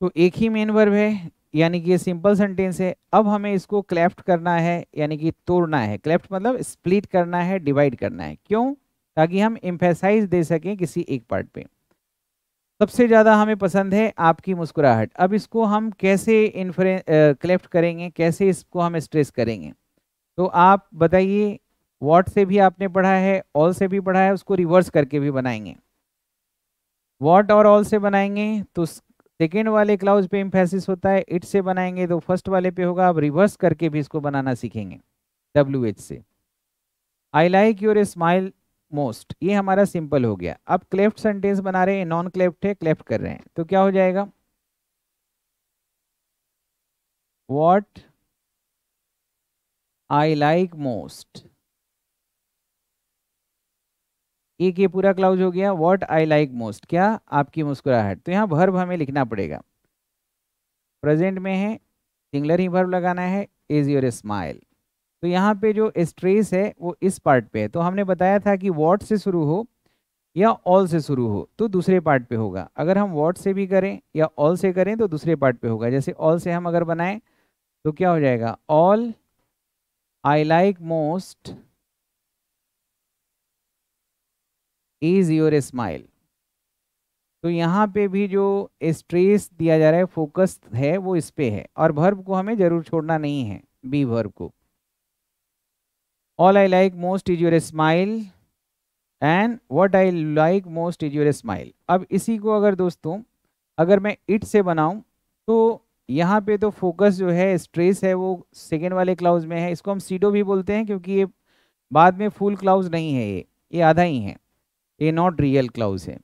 Speaker 1: तो एक ही मेन वर्ब है यानी कि ये सिंपल सेंटेंस है अब हमें इसको क्लेफ्ट करना है यानी कि तोड़ना है क्लेफ्ट मतलब स्प्लिट करना है डिवाइड करना है क्यों ताकि हम इम्फेसाइज दे सकें किसी एक पार्ट पे सबसे ज़्यादा हमें पसंद है आपकी मुस्कुराहट अब इसको हम कैसे इन्फ्रे क्लेफ्ट करेंगे कैसे इसको हम स्ट्रेस करेंगे तो आप बताइए वॉट से भी आपने पढ़ा है ऑल से भी पढ़ा है उसको रिवर्स करके भी बनाएंगे वॉट और ऑल से बनाएंगे तो सेकेंड वाले क्लाउज पे इम्फेसिस होता है इट से बनाएंगे तो फर्स्ट वाले पे होगा आप रिवर्स करके भी इसको बनाना सीखेंगे डब्ल्यू एच से I like your smile most ये हमारा सिंपल हो गया अब क्लेफ्ट सेंटेंस बना रहे हैं नॉन क्लेफ्ट है क्लेफ्ट कर रहे हैं तो क्या हो जाएगा वॉट आई लाइक मोस्ट एक ये पूरा क्लाउज हो गया वॉट आई लाइक मोस्ट क्या आपकी मुस्कुराहट तो यहाँ भर्व हमें लिखना पड़ेगा प्रेजेंट में है सिंगलर ही भर्व लगाना है इज योर स्माइल तो यहाँ पे जो स्ट्रेस है वो इस पार्ट पे है तो हमने बताया था कि वॉट से शुरू हो या ऑल से शुरू हो तो दूसरे पार्ट पे होगा अगर हम वॉट से भी करें या ऑल से करें तो दूसरे पार्ट पे होगा जैसे ऑल से हम अगर बनाएं तो क्या हो जाएगा all I like most is your smile तो यहाँ पे भी जो स्ट्रेस दिया जा रहा है फोकस है वो इस पे है और भर्ब को हमें जरूर छोड़ना नहीं है बी भर्ब को all I like most is your smile and what I like most is your smile अब इसी को अगर दोस्तों अगर मैं इट से बनाऊं तो यहाँ पे तो फोकस जो है स्ट्रेस है वो सेकेंड वाले क्लाउज में है इसको हम सीडो भी बोलते हैं क्योंकि ये बाद में फुल क्लाउज नहीं है ये ये आधा ही है ए नॉट रियल क्लाउज है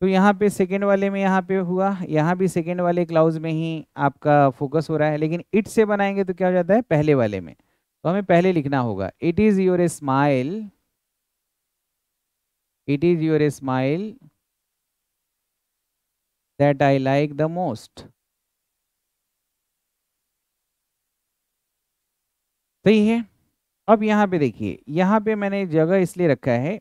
Speaker 1: तो यहाँ पे सेकेंड वाले में यहाँ पे हुआ यहाँ भी सेकेंड वाले क्लाउज में ही आपका फोकस हो रहा है लेकिन इट से बनाएंगे तो क्या हो जाता है पहले वाले में तो हमें पहले लिखना होगा it is your a smile is your a smile that I like the most सही है अब यहाँ पे देखिए यहाँ पे मैंने जगह इसलिए रखा है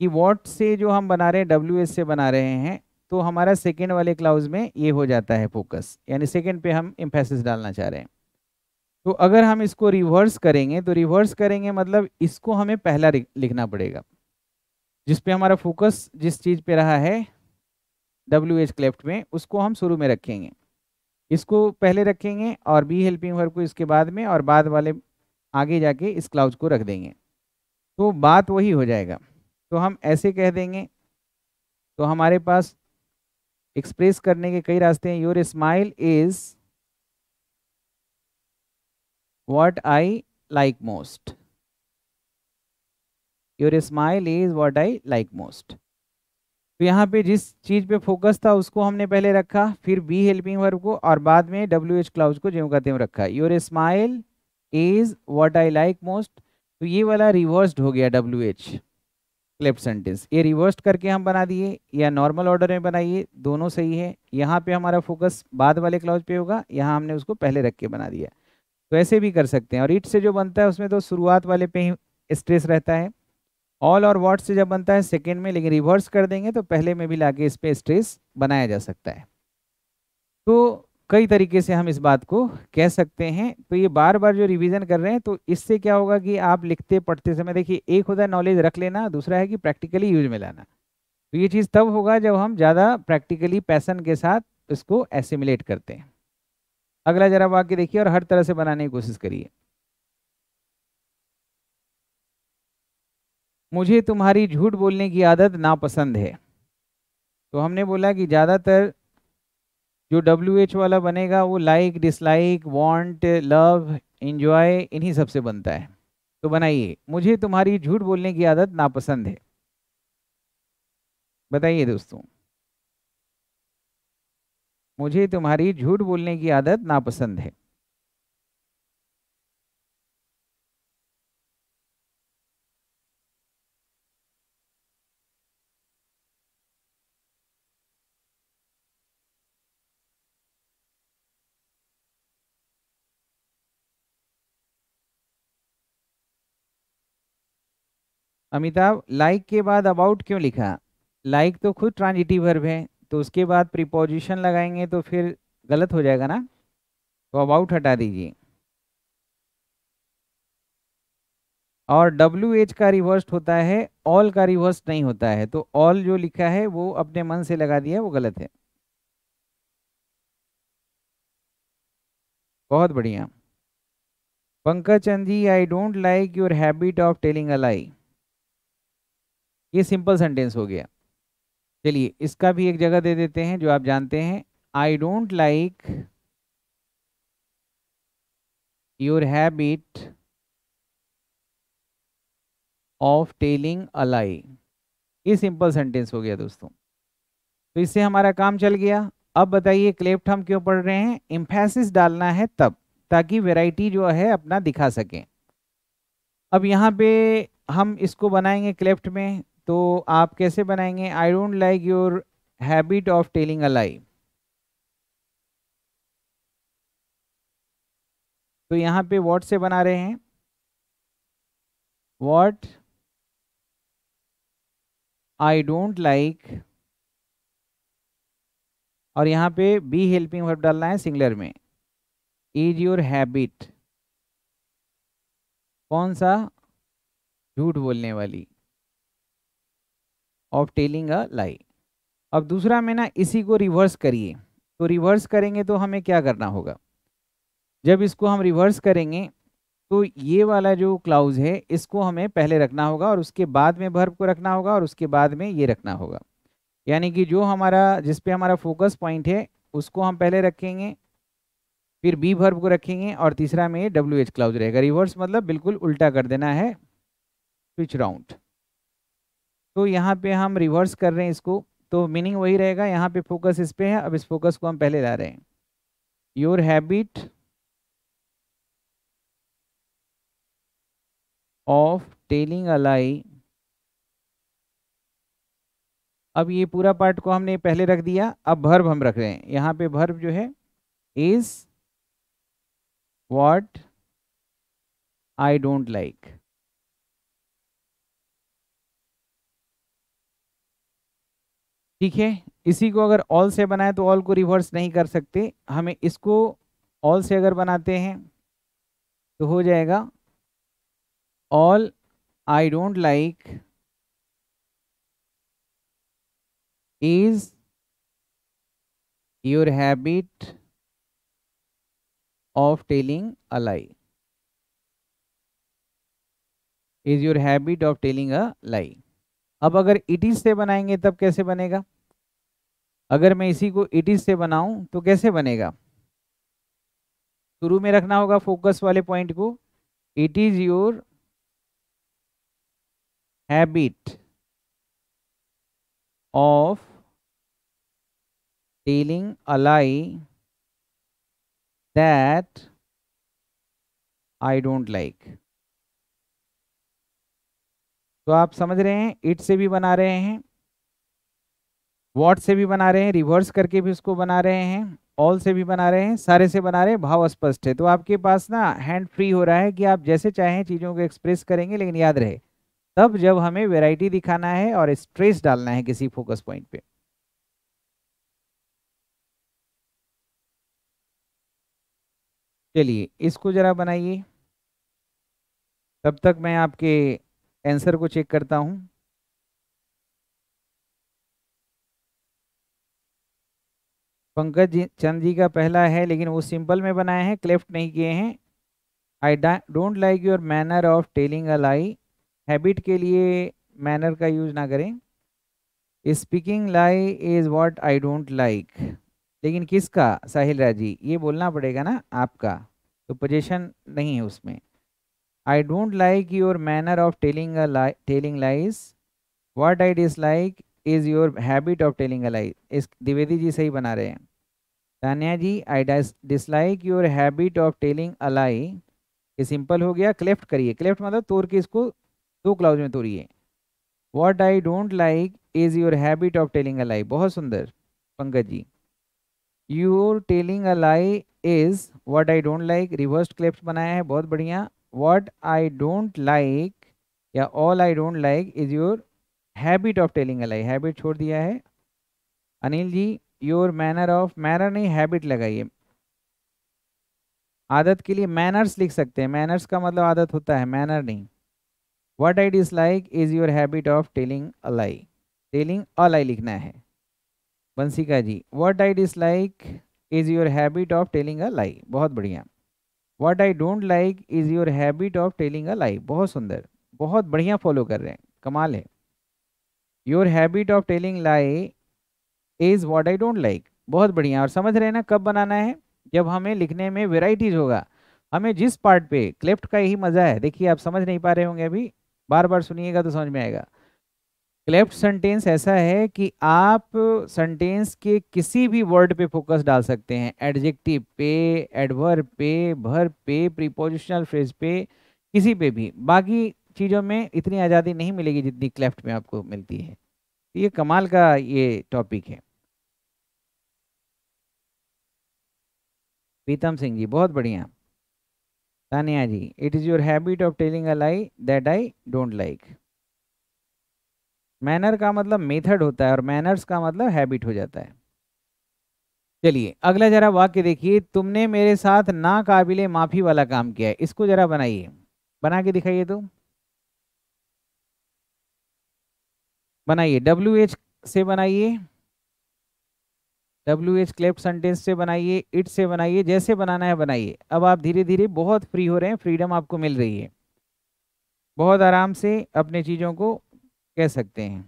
Speaker 1: कि वॉट से जो हम बना रहे हैं डब्ल्यू से बना रहे हैं तो हमारा सेकेंड वाले क्लाउज में ये हो जाता है फोकस यानी सेकेंड पे हम इम्फेसिस डालना चाह रहे हैं तो अगर हम इसको रिवर्स करेंगे तो रिवर्स करेंगे मतलब इसको हमें पहला लिखना पड़ेगा जिस पे हमारा फोकस जिस चीज़ पे रहा है डब्ल्यू एच क्लेफ्ट में उसको हम शुरू में रखेंगे इसको पहले रखेंगे और बी हेल्पिंग वर्क को इसके बाद में और बाद वाले आगे जाके इस क्लाउज को रख देंगे तो बात वही हो जाएगा तो हम ऐसे कह देंगे तो हमारे पास एक्सप्रेस करने के कई रास्ते हैं your smile is what I like most your smile is what I like most तो यहाँ पे जिस चीज़ पे फोकस था उसको हमने पहले रखा फिर बी हेल्पिंग वर्ब को और बाद में डब्ल्यू एच क्लाउज को ज्यों का त्यों रखा your smile is what I like most तो ये वाला रिवर्स्ड हो गया डब्ल्यू एच क्लिप्ट सेंटेंस ये रिवर्स्ड करके हम बना दिए या नॉर्मल ऑर्डर में बनाइए दोनों सही है यहाँ पे हमारा फोकस बाद वाले क्लाउज पे होगा यहाँ हमने उसको पहले रख के बना दिया तो ऐसे भी कर सकते हैं और इट से जो बनता है उसमें तो शुरुआत वाले पे ही स्ट्रेस रहता है ऑल और वर्ड से जब बनता है सेकेंड में लेकिन रिवर्स कर देंगे तो पहले में भी लाके इस पर स्ट्रेस बनाया जा सकता है तो कई तरीके से हम इस बात को कह सकते हैं तो ये बार बार जो रिवीजन कर रहे हैं तो इससे क्या होगा कि आप लिखते पढ़ते समय देखिए एक होता है नॉलेज रख लेना दूसरा है कि प्रैक्टिकली यूज में लाना तो ये चीज़ तब होगा जब हम ज़्यादा प्रैक्टिकली पैसन के साथ इसको एसिमुलेट करते हैं अगला जरा वाक्य देखिए और हर तरह से बनाने की कोशिश करिए मुझे तुम्हारी झूठ बोलने की आदत नापसंद है तो हमने बोला कि ज़्यादातर जो डब्ल्यू एच वाला बनेगा वो like dislike want love enjoy इन्हीं सब से बनता है तो बनाइए मुझे तुम्हारी झूठ बोलने की आदत नापसंद है बताइए दोस्तों मुझे तुम्हारी झूठ बोलने की आदत नापसंद है अमिताभ लाइक के बाद अबाउट क्यों लिखा लाइक तो खुद ट्रांजिटिव वर्ब है तो उसके बाद प्रिपोजिशन लगाएंगे तो फिर गलत हो जाएगा ना तो अबाउट हटा दीजिए और डब्ल्यू एच का रिवर्स्ड होता है ऑल का रिवर्स नहीं होता है तो ऑल जो लिखा है वो अपने मन से लगा दिया वो गलत है बहुत बढ़िया Pankaj Chand ji I don't like your habit of telling a lie ये सिंपल सेंटेंस हो गया चलिए इसका भी एक जगह दे देते हैं जो आप जानते हैं I don't like your habit of telling a lie ये सिंपल सेंटेंस हो गया दोस्तों तो इससे हमारा काम चल गया अब बताइए क्लेप्ट हम क्यों पढ़ रहे हैं इम्फेसिस डालना है तब ताकि वेराइटी जो है अपना दिखा सकें अब यहाँ पे हम इसको बनाएंगे क्लेफ्ट में तो आप कैसे बनाएंगे I don't like your habit of telling a lie तो यहां पे वॉट से बना रहे हैं वॉट आई डोंट लाइक और यहां पे बी हेल्पिंग वर्ब डालना है सिंगलर में इज योर हैबिट कौन सा झूठ बोलने वाली ऑफ टेलिंग अ लाई अब दूसरा में ना इसी को रिवर्स करिए तो रिवर्स करेंगे तो हमें क्या करना होगा जब इसको हम रिवर्स करेंगे तो ये वाला जो क्लाउज है इसको हमें पहले रखना होगा और उसके बाद में भर्व को रखना होगा और उसके बाद में ये रखना होगा यानी कि जो हमारा जिस पे हमारा फोकस पॉइंट है उसको हम पहले रखेंगे फिर बी भर्व को रखेंगे और तीसरा में डब्ल्यू एच क्लाउज रहेगा रिवर्स मतलब बिल्कुल उल्टा कर देना है स्विच राउंड तो यहाँ पे हम रिवर्स कर रहे हैं इसको तो मीनिंग वही रहेगा यहाँ पे फोकस इस पे है अब इस फोकस को हम पहले ला रहे हैं your habit of telling a lie अब ये पूरा पार्ट को हमने पहले रख दिया अब भर्ब हम रख रहे हैं यहाँ पे भर्ब जो है is what I don't like ठीक है इसी को अगर ऑल से बनाए तो ऑल को रिवर्स नहीं कर सकते हमें इसको ऑल से अगर बनाते हैं तो हो जाएगा all I don't like is your habit of telling a lie is your habit of telling a lie अब अगर इट इज से बनाएंगे तब कैसे बनेगा अगर मैं इसी को इट इज से बनाऊं तो कैसे बनेगा शुरू में रखना होगा फोकस वाले पॉइंट को it is your habit of telling a lie that I don't like तो आप समझ रहे हैं इट से भी बना रहे हैं वॉट से भी बना रहे हैं रिवर्स करके भी उसको बना रहे हैं ऑल से भी बना रहे हैं सारे से बना रहे हैं भाव स्पष्ट है तो आपके पास ना हैंड फ्री हो रहा है कि आप जैसे चाहें चीज़ों को एक्सप्रेस करेंगे लेकिन याद रहे तब जब हमें वेराइटी दिखाना है और स्ट्रेस डालना है किसी फोकस पॉइंट पे चलिए इसको ज़रा बनाइए तब तक मैं आपके आंसर को चेक करता हूँ पंकज जी चंद जी का पहला है लेकिन वो सिंपल में बनाए हैं क्लेफ्ट नहीं किए हैं I don't like your manner of telling a lie habit के लिए मैनर का यूज़ ना करें speaking lie is what I don't like लेकिन किसका साहिल राजी ये बोलना पड़ेगा ना आपका तो पोजिशन नहीं है उसमें I don't like your manner of telling a lies telling I What I dislike is your habit of telling a इस द्विवेदी जी सही बना रहे हैं Tanya ji I dislike your habit of telling a lie ये सिंपल हो गया क्लेफ्ट करिए क्लेफ्ट मतलब तोड़ के इसको दो क्लाउज में तोड़िए what I don't like is your habit of telling a lie बहुत सुंदर Pankaj ji your telling a lie is what I don't like reverse cleft बनाया है बहुत बढ़िया what आई don't लाइक या all I don't like is your habit of telling a lie छोड़ दिया है Anil ji your manner of manner नहीं हैबिट लगाइए आदत के लिए मैनर्स लिख सकते हैं मैनर्स का मतलब आदत होता है मैनर नहीं what I dislike is your habit of telling a lie telling a lie लिखना है Bansika ji what I dislike is your habit of telling a lie बहुत बढ़िया what I don't like is your habit of telling a lie बहुत सुंदर बहुत बढ़िया फॉलो कर रहे हैं कमाल है your habit of telling lie is what I don't like बहुत बढ़िया और समझ रहे हैं ना कब बनाना है जब हमें लिखने में वेराइटीज होगा हमें जिस पार्ट पे क्लेफ्ट का यही मज़ा है देखिए आप समझ नहीं पा रहे होंगे अभी बार बार सुनिएगा तो समझ में आएगा क्लेफ्ट सेंटेंस ऐसा है कि आप सेंटेंस के किसी भी वर्ड पे फोकस डाल सकते हैं एडजेक्टिव पे एडवर्ब पे भर पे प्रीपोजिशनल फ्रेज पे किसी पे भी बाकी चीज़ों में इतनी आज़ादी नहीं मिलेगी जितनी क्लेफ्ट में आपको मिलती है तो ये कमाल का ये टॉपिक है प्रीतम सिंह जी बहुत बढ़िया Taniya ji it is your habit of telling a lie that I don't like manner का मतलब मेथड होता है और मैनर्स का मतलब हैबिट हो जाता है चलिए अगला जरा वाक्य देखिए तुमने मेरे साथ नाकाबिले माफी वाला काम किया है इसको जरा बनाइए बना के दिखाइए तो बनाइए डब्ल्यू एच से बनाइए डब्ल्यू एच क्लेप्ट सेंटेंस से बनाइए इट से बनाइए जैसे बनाना है बनाइए अब आप धीरे धीरे बहुत फ्री हो रहे हैं फ्रीडम आपको मिल रही है बहुत आराम से अपने चीज़ों को कह सकते हैं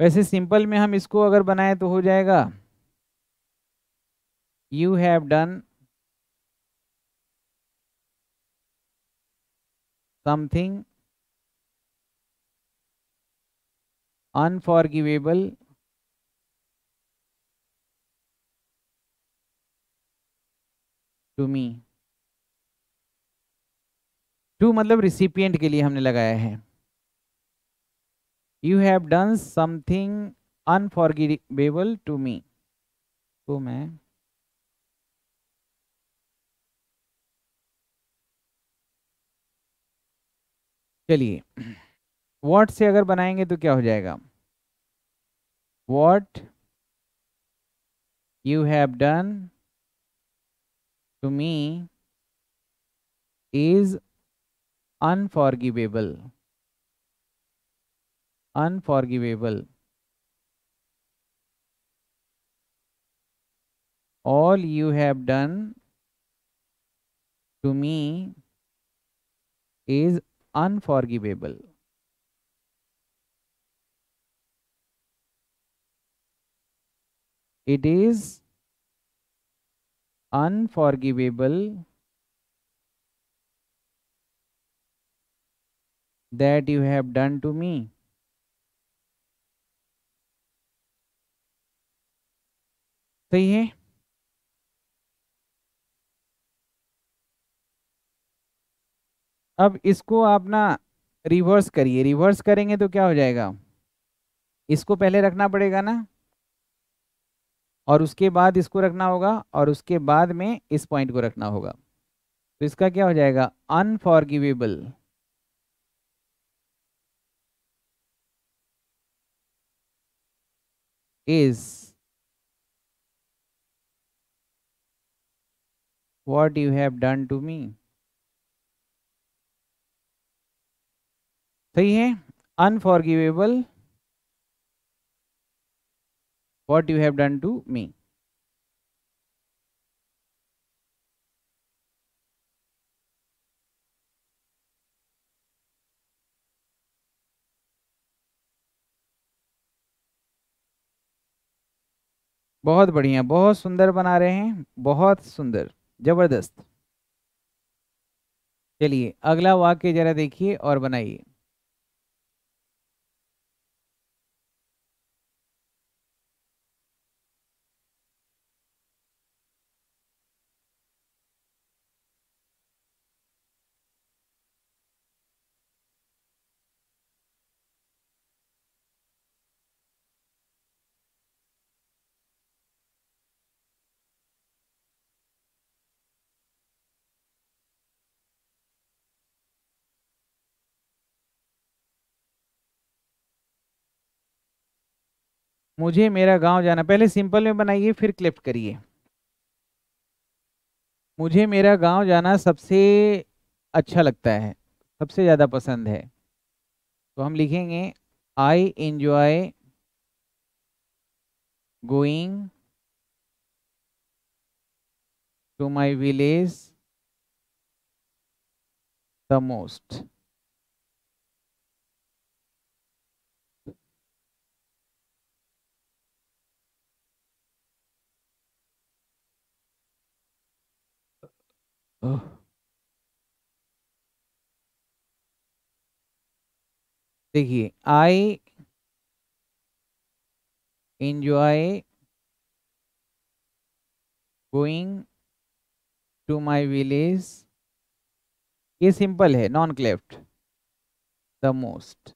Speaker 1: वैसे सिंपल में हम इसको अगर बनाए तो हो जाएगा you have done something unforgivable to me to मतलब रिसिपियंट के लिए हमने लगाया है you have done something unforgivable to me तो मैं चलिए वॉट से अगर बनाएंगे तो क्या हो जाएगा what you have done to me is unforgivable unforgivable all you have done to me is unforgivable it is unforgivable that you have done to me. सही है अब इसको आप ना रिवर्स करिए रिवर्स करेंगे तो क्या हो जाएगा इसको पहले रखना पड़ेगा ना और उसके बाद इसको रखना होगा और उसके बाद में इस पॉइंट को रखना होगा तो इसका क्या हो जाएगा unforgivable is what you have done to me सही है unforgivable what you have done to me. बहुत बढ़िया बहुत सुंदर बना रहे हैं बहुत सुंदर जबरदस्त चलिए अगला वाक्य जरा देखिए और बनाइए मुझे मेरा गांव जाना पहले सिंपल में बनाइए फिर क्लिप्ट करिए मुझे मेरा गांव जाना सबसे अच्छा लगता है सबसे ज़्यादा पसंद है तो हम लिखेंगे I enjoy going to my village the most Oh. देखिए I enjoy going to my village ये सिंपल है नॉन क्लेफ्ट द मोस्ट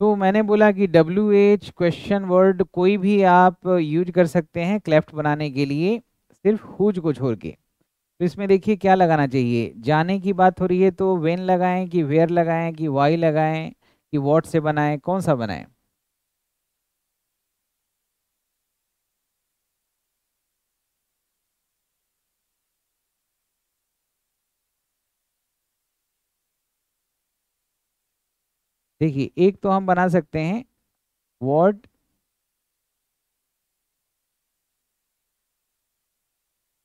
Speaker 1: तो मैंने बोला कि डब्ल्यू एच क्वेश्चन वर्ड कोई भी आप यूज कर सकते हैं क्लेफ्ट बनाने के लिए सिर्फ हुज को छोड़ के तो इसमें देखिए क्या लगाना चाहिए जाने की बात हो रही है तो वेन लगाएं कि वेयर लगाएं कि वाई लगाएं कि वॉट से बनाएं कौन सा बनाएं देखिए एक तो हम बना सकते हैं what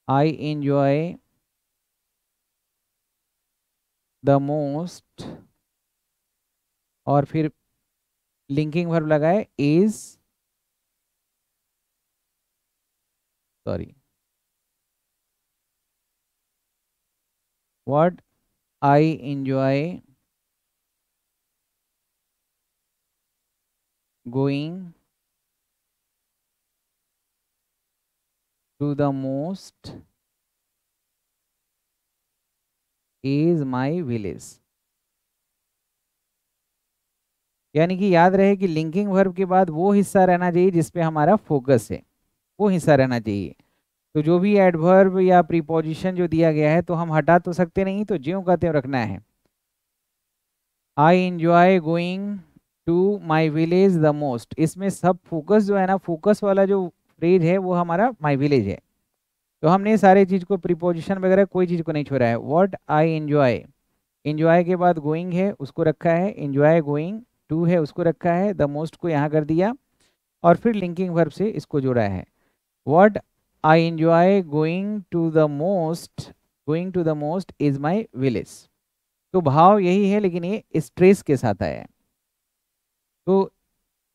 Speaker 1: I enjoy the most और फिर लिंकिंग वर्ब लगाए is sorry what I enjoy going to the most is my village यानी कि याद रहे कि लिंकिंग वर्ब के बाद वो हिस्सा रहना चाहिए जिसपे हमारा फोकस है वो हिस्सा रहना चाहिए तो जो भी एडवर्ब या प्रीपोजिशन जो दिया गया है तो हम हटा तो सकते नहीं तो ज्यो का त्यों रखना है I enjoy going to my village the most इसमें सब फोकस जो है ना फोकस वाला जो फ्रेज है वो हमारा माई विलेज है तो हमने सारे चीज़ को प्रीपोजिशन वगैरह कोई चीज़ को नहीं छोड़ा है वॉट आई इन्जॉय इन्जॉय के बाद गोइंग है उसको रखा है इन्जॉय गोइंग टू है उसको रखा है द मोस्ट को यहाँ कर दिया और फिर लिंकिंग वर्ब से इसको जोड़ा है what I enjoy going to the most going to the most is my village तो भाव यही है लेकिन ये स्ट्रेस के साथ आया है तो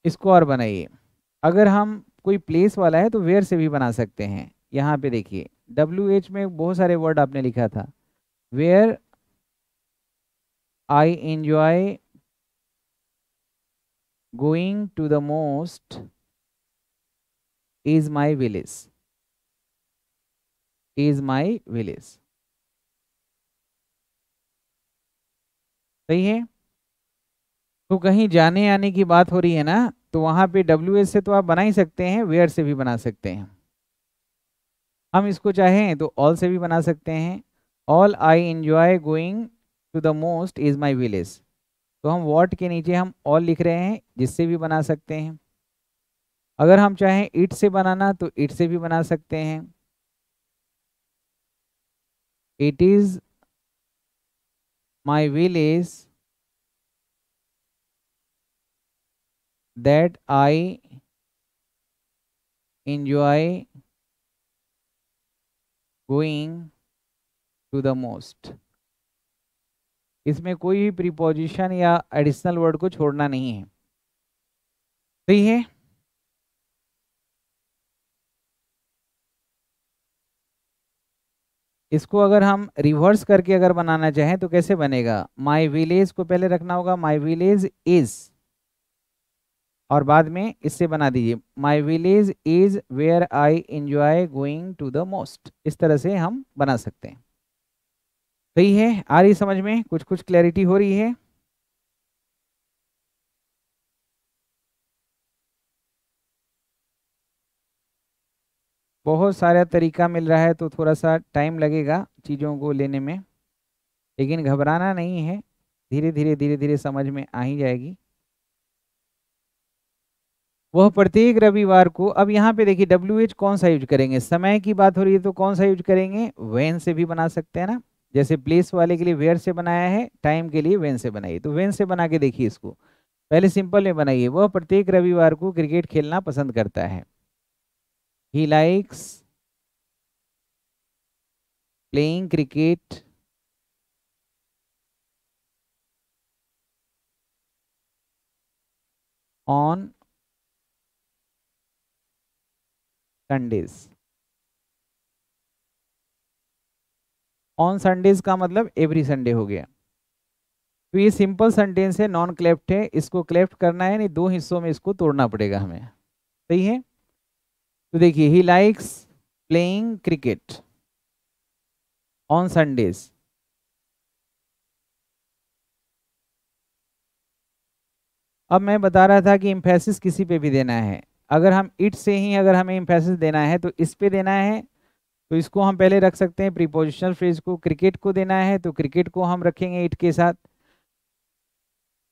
Speaker 1: इसको और बनाइए अगर हम कोई प्लेस वाला है तो वेयर से भी बना सकते हैं यहाँ पे देखिए डब्ल्यू एच में बहुत सारे वर्ड आपने लिखा था where I enjoy going to the most is my village is my village सही है तो कहीं जाने आने की बात हो रही है ना तो वहां पे डब्ल्यू से तो आप बना ही सकते हैं वेयर से भी बना सकते हैं हम इसको चाहें तो ऑल से भी बना सकते हैं all I enjoy going to the most is my village तो हम वॉट के नीचे हम ऑल लिख रहे हैं जिससे भी बना सकते हैं अगर हम चाहें इट से बनाना तो इट से भी बना सकते हैं it is my village that I enjoy going to the most इसमें कोई भी प्रीपोजिशन या एडिशनल वर्ड को छोड़ना नहीं है सही है इसको अगर हम रिवर्स करके अगर बनाना चाहें तो कैसे बनेगा माई विलेज को पहले रखना होगा माई विलेज इज़ और बाद में इससे बना दीजिए my village is where I enjoy going to the most इस तरह से हम बना सकते हैं सही है आ रही समझ में कुछ कुछ क्लैरिटी हो रही है बहुत सारा तरीका मिल रहा है तो थोड़ा सा टाइम लगेगा चीज़ों को लेने में लेकिन घबराना नहीं है धीरे धीरे धीरे धीरे समझ में आ ही जाएगी वह प्रत्येक रविवार को अब यहाँ पे देखिए डब्ल्यू एच कौन सा यूज करेंगे समय की बात हो रही है तो कौन सा यूज करेंगे वेन से भी बना सकते हैं ना जैसे प्लेस वाले के लिए वेयर से बनाया है टाइम के लिए वेन से बनाइए तो वेन से बना के देखिए इसको पहले सिंपल में बनाइए वह प्रत्येक रविवार को क्रिकेट खेलना पसंद करता है he likes playing cricket on Sundays on Sundays का मतलब एवरी संडे हो गया तो ये सिंपल सेंटेंस है नॉन क्लेफ्ट है इसको क्लेफ्ट करना है नहीं दो हिस्सों में इसको तोड़ना पड़ेगा हमें सही है तो देखिए he likes playing cricket on Sundays अब मैं बता रहा था कि इम्फेसिस किसी पे भी देना है अगर हम इट से ही अगर हमें इम्फेसिस देना है तो इस पे देना है तो इसको हम पहले रख सकते हैं प्रीपोजिशनल फ्रेज को क्रिकेट को देना है तो क्रिकेट को हम रखेंगे इट के साथ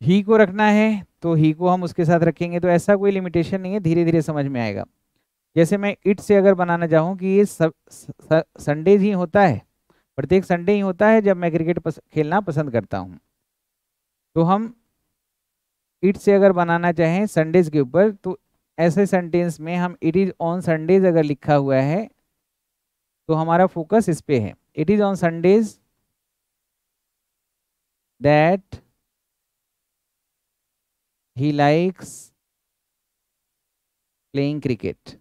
Speaker 1: ही को रखना है तो ही को हम उसके साथ रखेंगे तो ऐसा कोई लिमिटेशन नहीं है धीरे धीरे समझ में आएगा जैसे मैं इट से अगर बनाना चाहूँ कि ये संडेज ही होता है प्रत्येक संडे ही होता है जब मैं क्रिकेट पस, खेलना पसंद करता हूँ तो हम इट से अगर बनाना चाहें संडेज के ऊपर तो ऐसे सेंटेंस में हम इट इज़ ऑन संडेज अगर लिखा हुआ है तो हमारा फोकस इस पे है it is on Sundays that he likes playing cricket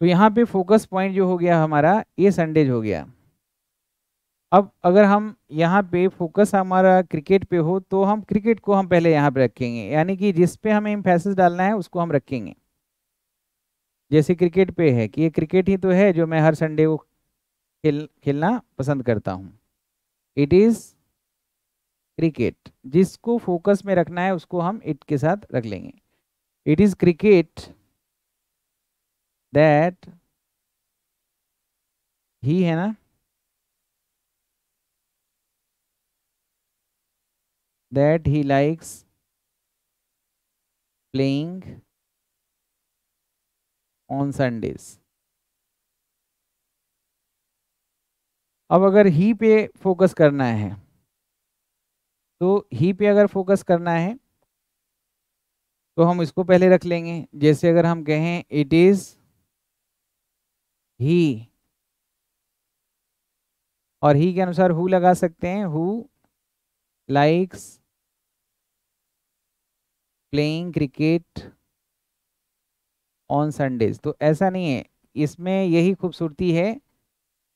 Speaker 1: तो यहां पे फोकस पॉइंट जो हो गया हमारा ये संडेज हो गया अब अगर हम यहाँ पे फोकस हमारा क्रिकेट पे हो तो हम क्रिकेट को हम पहले यहाँ पे रखेंगे यानी कि जिस पे हमें इम्फेसिस डालना है उसको हम रखेंगे जैसे क्रिकेट पे है कि ये क्रिकेट ही तो है जो मैं हर संडे को खेल खेलना पसंद करता हूँ इट इज़ क्रिकेट जिसको फोकस में रखना है उसको हम इट के साथ रख लेंगे it is cricket that he है ना that he likes playing on Sundays. अब अगर ही पे फोकस करना है तो ही पे अगर फोकस करना है तो हम इसको पहले रख लेंगे जैसे अगर हम कहें इट इज ही और ही के अनुसार हु लगा सकते हैं who likes playing cricket on Sundays तो ऐसा नहीं है इसमें यही खूबसूरती है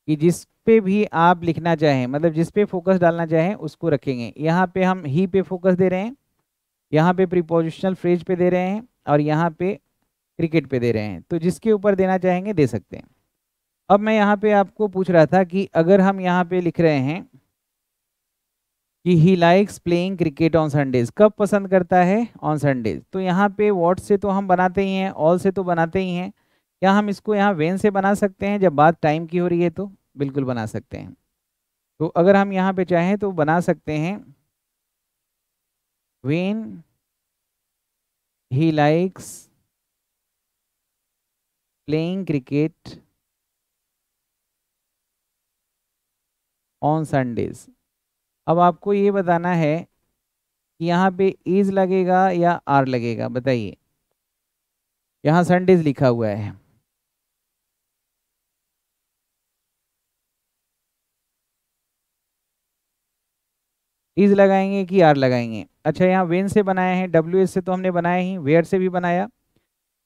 Speaker 1: कि जिस पे भी आप लिखना चाहें मतलब जिस पे फोकस डालना चाहें उसको रखेंगे यहाँ पे हम ही पे फोकस दे रहे हैं यहाँ पे प्रीपोजिशनल फ्रेज पे दे रहे हैं और यहाँ पे क्रिकेट पे दे रहे हैं तो जिसके ऊपर देना चाहेंगे दे सकते हैं अब मैं यहाँ पे आपको पूछ रहा था कि अगर हम यहाँ पे लिख रहे हैं कि he likes playing cricket on Sundays कब पसंद करता है ऑन संडेज तो यहाँ पे वॉट से तो हम बनाते ही हैं ऑल से तो बनाते ही हैं क्या हम इसको यहाँ वेन से बना सकते हैं जब बात टाइम की हो रही है तो बिल्कुल बना सकते हैं तो अगर हम यहाँ पे चाहें तो बना सकते हैं when he likes playing cricket on Sundays अब आपको ये बताना है कि यहाँ पे इज लगेगा या आर लगेगा बताइए यहाँ संडेज लिखा हुआ है इज लगाएंगे कि आर लगाएंगे अच्छा यहाँ वेन से बनाया है डब्ल्यू एस से तो हमने बनाया ही वेयर से भी बनाया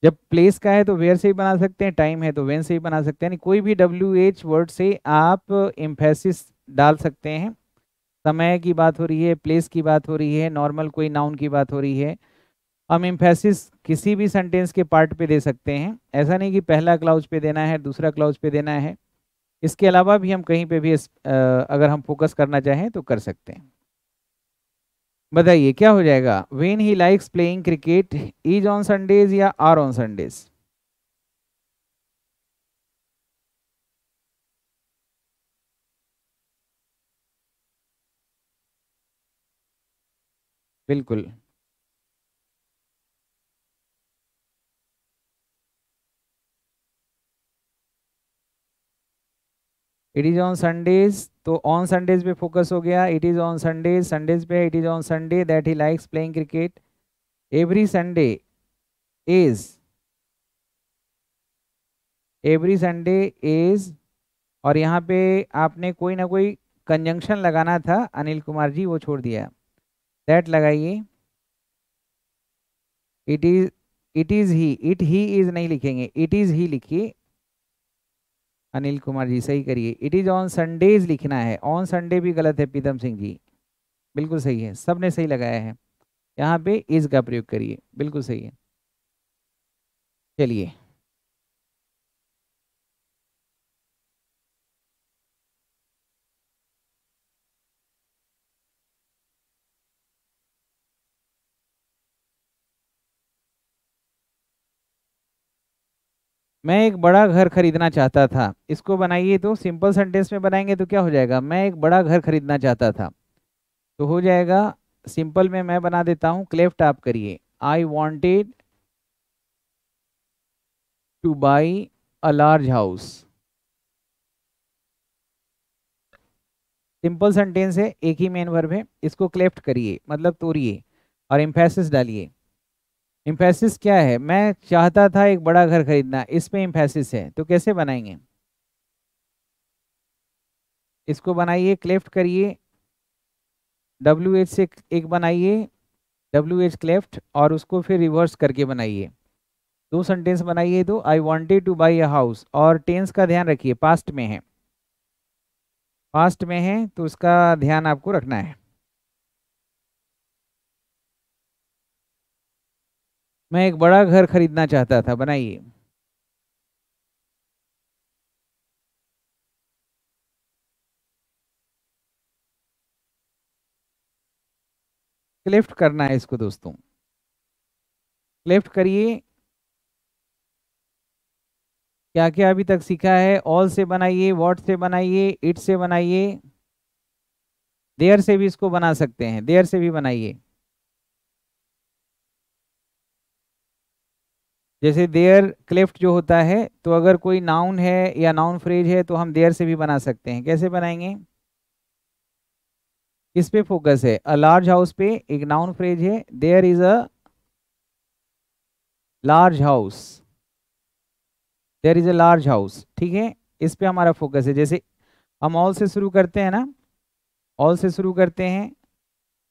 Speaker 1: जब प्लेस का है तो वेयर से भी बना सकते हैं टाइम है तो वेन से भी बना सकते हैं यानी कोई भी डब्ल्यू एच वर्ड से आप इम्फेसिस डाल सकते हैं समय की बात हो रही है प्लेस की बात हो रही है नॉर्मल कोई नाउन की बात हो रही है हम इम्फेसिस किसी भी सेंटेंस के पार्ट पे दे सकते हैं ऐसा नहीं कि पहला क्लाउज पे देना है दूसरा क्लाउज पे देना है इसके अलावा भी हम कहीं पे भी इस, आ, अगर हम फोकस करना चाहें तो कर सकते हैं बताइए क्या हो जाएगा when he likes playing cricket is on Sundays या आर ऑन संडेज बिल्कुल। इट इज़ ऑन संडेज तो ऑन संडेज पे फोकस हो गया it is on Sundays Sundays पे it is on Sunday that he likes playing cricket every Sunday is every Sunday is और यहाँ पे आपने कोई ना कोई कंजंक्शन लगाना था अनिल कुमार जी वो छोड़ दिया दैट लगाइए it is it is he it he is नहीं लिखेंगे इट इज ही लिखिए अनिल कुमार जी सही करिए इट इज ऑन संडेज लिखना है ऑन संडे भी गलत है प्रीतम सिंह जी बिल्कुल सही है सब ने सही लगाया है यहाँ पे इज का प्रयोग करिए बिल्कुल सही है चलिए मैं एक बड़ा घर खरीदना चाहता था इसको बनाइए तो सिंपल सेंटेंस में बनाएंगे तो क्या हो जाएगा मैं एक बड़ा घर खरीदना चाहता था तो हो जाएगा सिंपल में मैं बना देता हूँ क्लेफ्ट आप करिए I wanted to buy a large house simple sentence है एक ही मेन वर्ब है इसको क्लेफ्ट करिए मतलब तोड़िए और इम्फेसिस डालिए इम्फेसिस क्या है मैं चाहता था एक बड़ा घर खरीदना इसमें इम्फेसिस है तो कैसे बनाएंगे इसको बनाइए क्लेफ्ट करिए डब्ल्यू एच से एक बनाइए डब्ल्यू एच क्लेफ्ट और उसको फिर रिवर्स करके बनाइए दो सेंटेंस बनाइए दो I wanted to buy a house और टेंस का ध्यान रखिए पास्ट में है पास्ट में है तो उसका ध्यान आपको रखना है मैं एक बड़ा घर खरीदना चाहता था बनाइए क्लिफ्ट करना है इसको दोस्तों क्लिफ्ट करिए क्या क्या अभी तक सीखा है ऑल से बनाइए वॉट से बनाइए इट से बनाइए देयर से भी इसको बना सकते हैं देयर से भी बनाइए जैसे देयर क्लेफ्ट जो होता है तो अगर कोई नाउन है या नाउन फ्रेज है तो हम देयर से भी बना सकते हैं कैसे बनाएंगे किस पे फोकस है अ लार्ज हाउस पे एक नाउन फ्रेज है there is a large house there is a large house ठीक है इस पे हमारा फोकस है जैसे हम ऑल से शुरू करते हैं ना ऑल से शुरू करते हैं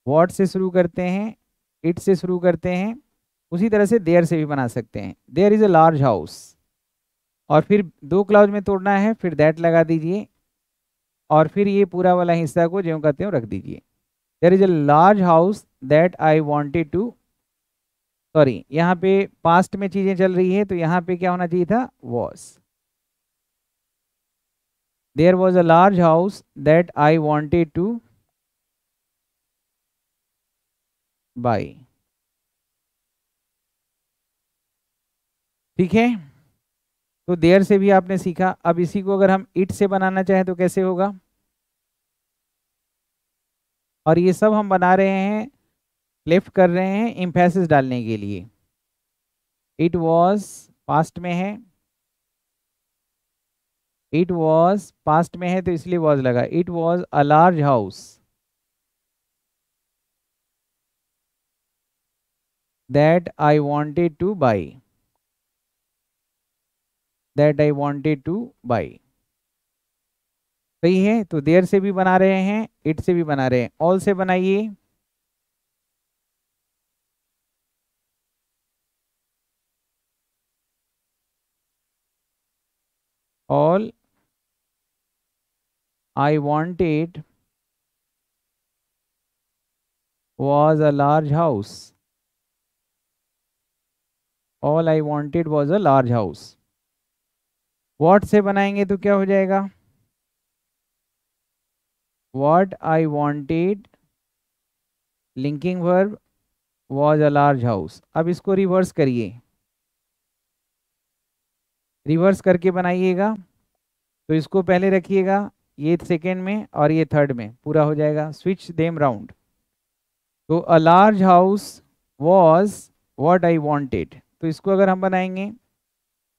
Speaker 1: वॉट से शुरू करते हैं इट से शुरू करते हैं उसी तरह से देयर से भी बना सकते हैं there is a large house और फिर दो क्लाउज में तोड़ना है फिर दैट लगा दीजिए और फिर ये पूरा वाला हिस्सा को ज्यों कहते हो रख दीजिए there is a large house that I wanted to sorry यहाँ पे पास्ट में चीज़ें चल रही है तो यहाँ पे क्या होना चाहिए था was there was a large house that I wanted to buy ठीक है तो देयर से भी आपने सीखा अब इसी को अगर हम इट से बनाना चाहें तो कैसे होगा और ये सब हम बना रहे हैं लेफ्ट कर रहे हैं इम्फेसिस डालने के लिए इट वॉज पास्ट में है इट वॉज पास्ट में है तो इसलिए वॉज लगा it was a large house that I wanted to buy that I wanted to buy सही है तो देर से भी बना रहे हैं इट से भी बना रहे हैं ऑल से बनाइए all I wanted was a large house all I wanted was a large house what से बनाएंगे तो क्या हो जाएगा what I wanted linking verb was a large house अब इसको रिवर्स करिए रिवर्स करके बनाइएगा तो इसको पहले रखिएगा ये सेकेंड में और ये थर्ड में पूरा हो जाएगा स्विच देम राउंड तो a large house was what I wanted तो इसको अगर हम बनाएंगे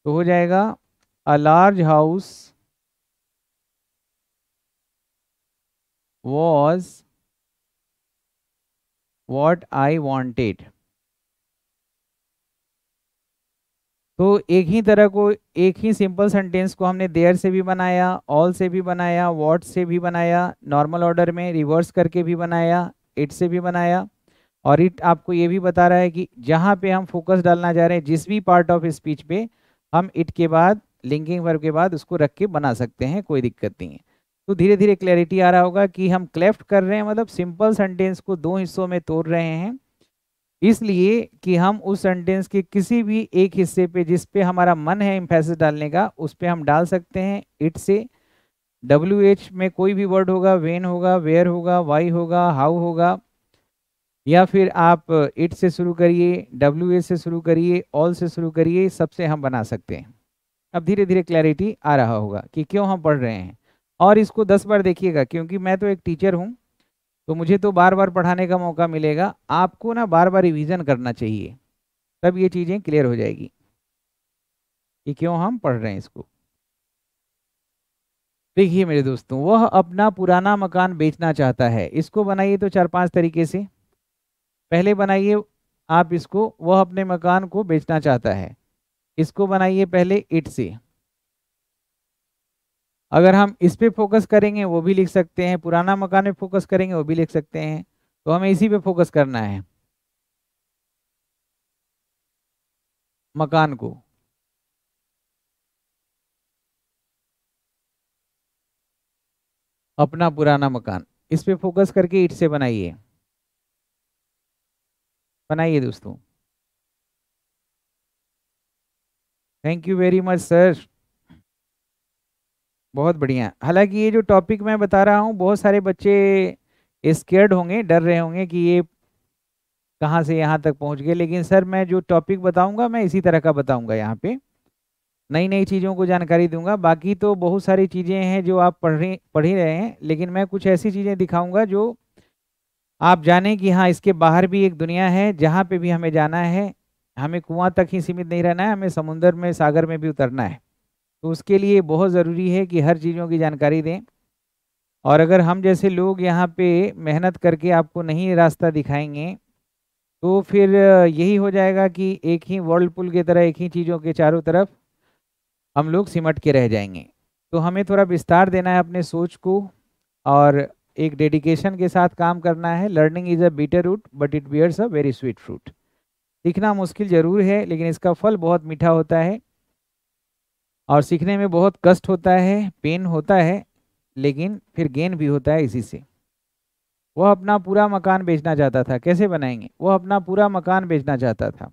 Speaker 1: तो हो जाएगा a large house was what I wanted. तो एक ही तरह को एक ही सिंपल सेंटेंस को हमने देयर से भी बनाया ऑल से भी बनाया वॉट से भी बनाया नॉर्मल ऑर्डर में रिवर्स करके भी बनाया इट से भी बनाया और इट आपको ये भी बता रहा है कि जहाँ पे हम फोकस डालना चाह रहे हैं जिस भी पार्ट ऑफ स्पीच पे हम इट के बाद लिंकिंग वर्ग के बाद उसको रख के बना सकते हैं कोई दिक्कत नहीं है तो धीरे धीरे क्लैरिटी आ रहा होगा कि हम क्लेफ्ट कर रहे हैं मतलब सिंपल सेंटेंस को दो हिस्सों में तोड़ रहे हैं इसलिए कि हम उस सेंटेंस के किसी भी एक हिस्से पे जिस पे हमारा मन है इम्फेसिस डालने का उस पे हम डाल सकते हैं इट से डब्ल्यू एच में कोई भी वर्ड होगा वेन होगा वेयर होगा वाई होगा हाउ होगा या फिर आप इट से शुरू करिए डब्ल्यू एच से शुरू करिए ऑल से शुरू करिए सबसे हम बना सकते हैं अब धीरे धीरे क्लैरिटी आ रहा होगा कि क्यों हम पढ़ रहे हैं और इसको दस बार देखिएगा क्योंकि मैं तो एक टीचर हूँ तो मुझे तो बार बार पढ़ाने का मौका मिलेगा आपको ना बार बार रिविज़न करना चाहिए तब ये चीज़ें क्लियर हो जाएगी कि क्यों हम पढ़ रहे हैं इसको देखिए मेरे दोस्तों वह अपना पुराना मकान बेचना चाहता है इसको बनाइए तो चार पांच तरीके से पहले बनाइए आप इसको वह अपने मकान को बेचना चाहता है इसको बनाइए पहले इट से अगर हम इस पे फोकस करेंगे वो भी लिख सकते हैं पुराना मकान में फोकस करेंगे वो भी लिख सकते हैं तो हमें इसी पे फोकस करना है मकान को अपना पुराना मकान इस पे फोकस करके इट से बनाइए बनाइए दोस्तों thank you very much sir बहुत बढ़िया हालांकि ये जो टॉपिक मैं बता रहा हूँ बहुत सारे बच्चे स्केर्ड होंगे डर रहे होंगे कि ये कहाँ से यहाँ तक पहुँच गए लेकिन सर मैं जो टॉपिक बताऊँगा मैं इसी तरह का बताऊँगा यहाँ पे नई नई चीज़ों को जानकारी दूंगा बाकी तो बहुत सारी चीज़ें हैं जो आप पढ़ रहे पढ़ ही रहे हैं लेकिन मैं कुछ ऐसी चीज़ें दिखाऊंगा जो आप जाने कि हाँ इसके बाहर भी एक दुनिया है जहाँ पे भी हमें जाना है हमें कुआं तक ही सीमित नहीं रहना है हमें समुन्द्र में सागर में भी उतरना है तो उसके लिए बहुत ज़रूरी है कि हर चीज़ों की जानकारी दें और अगर हम जैसे लोग यहाँ पे मेहनत करके आपको नहीं रास्ता दिखाएंगे तो फिर यही हो जाएगा कि एक ही वर्ल्ड पुल की तरह एक ही चीज़ों के चारों तरफ हम लोग सिमट के रह जाएंगे तो हमें थोड़ा विस्तार देना है अपने सोच को और एक डेडिकेशन के साथ काम करना है learning is a bitter root but it bears a very sweet fruit सीखना मुश्किल जरूर है लेकिन इसका फल बहुत मीठा होता है और सीखने में बहुत कष्ट होता है पेन होता है लेकिन फिर गेन भी होता है इसी से वह अपना पूरा मकान बेचना चाहता था कैसे बनाएंगे वह अपना पूरा मकान बेचना चाहता था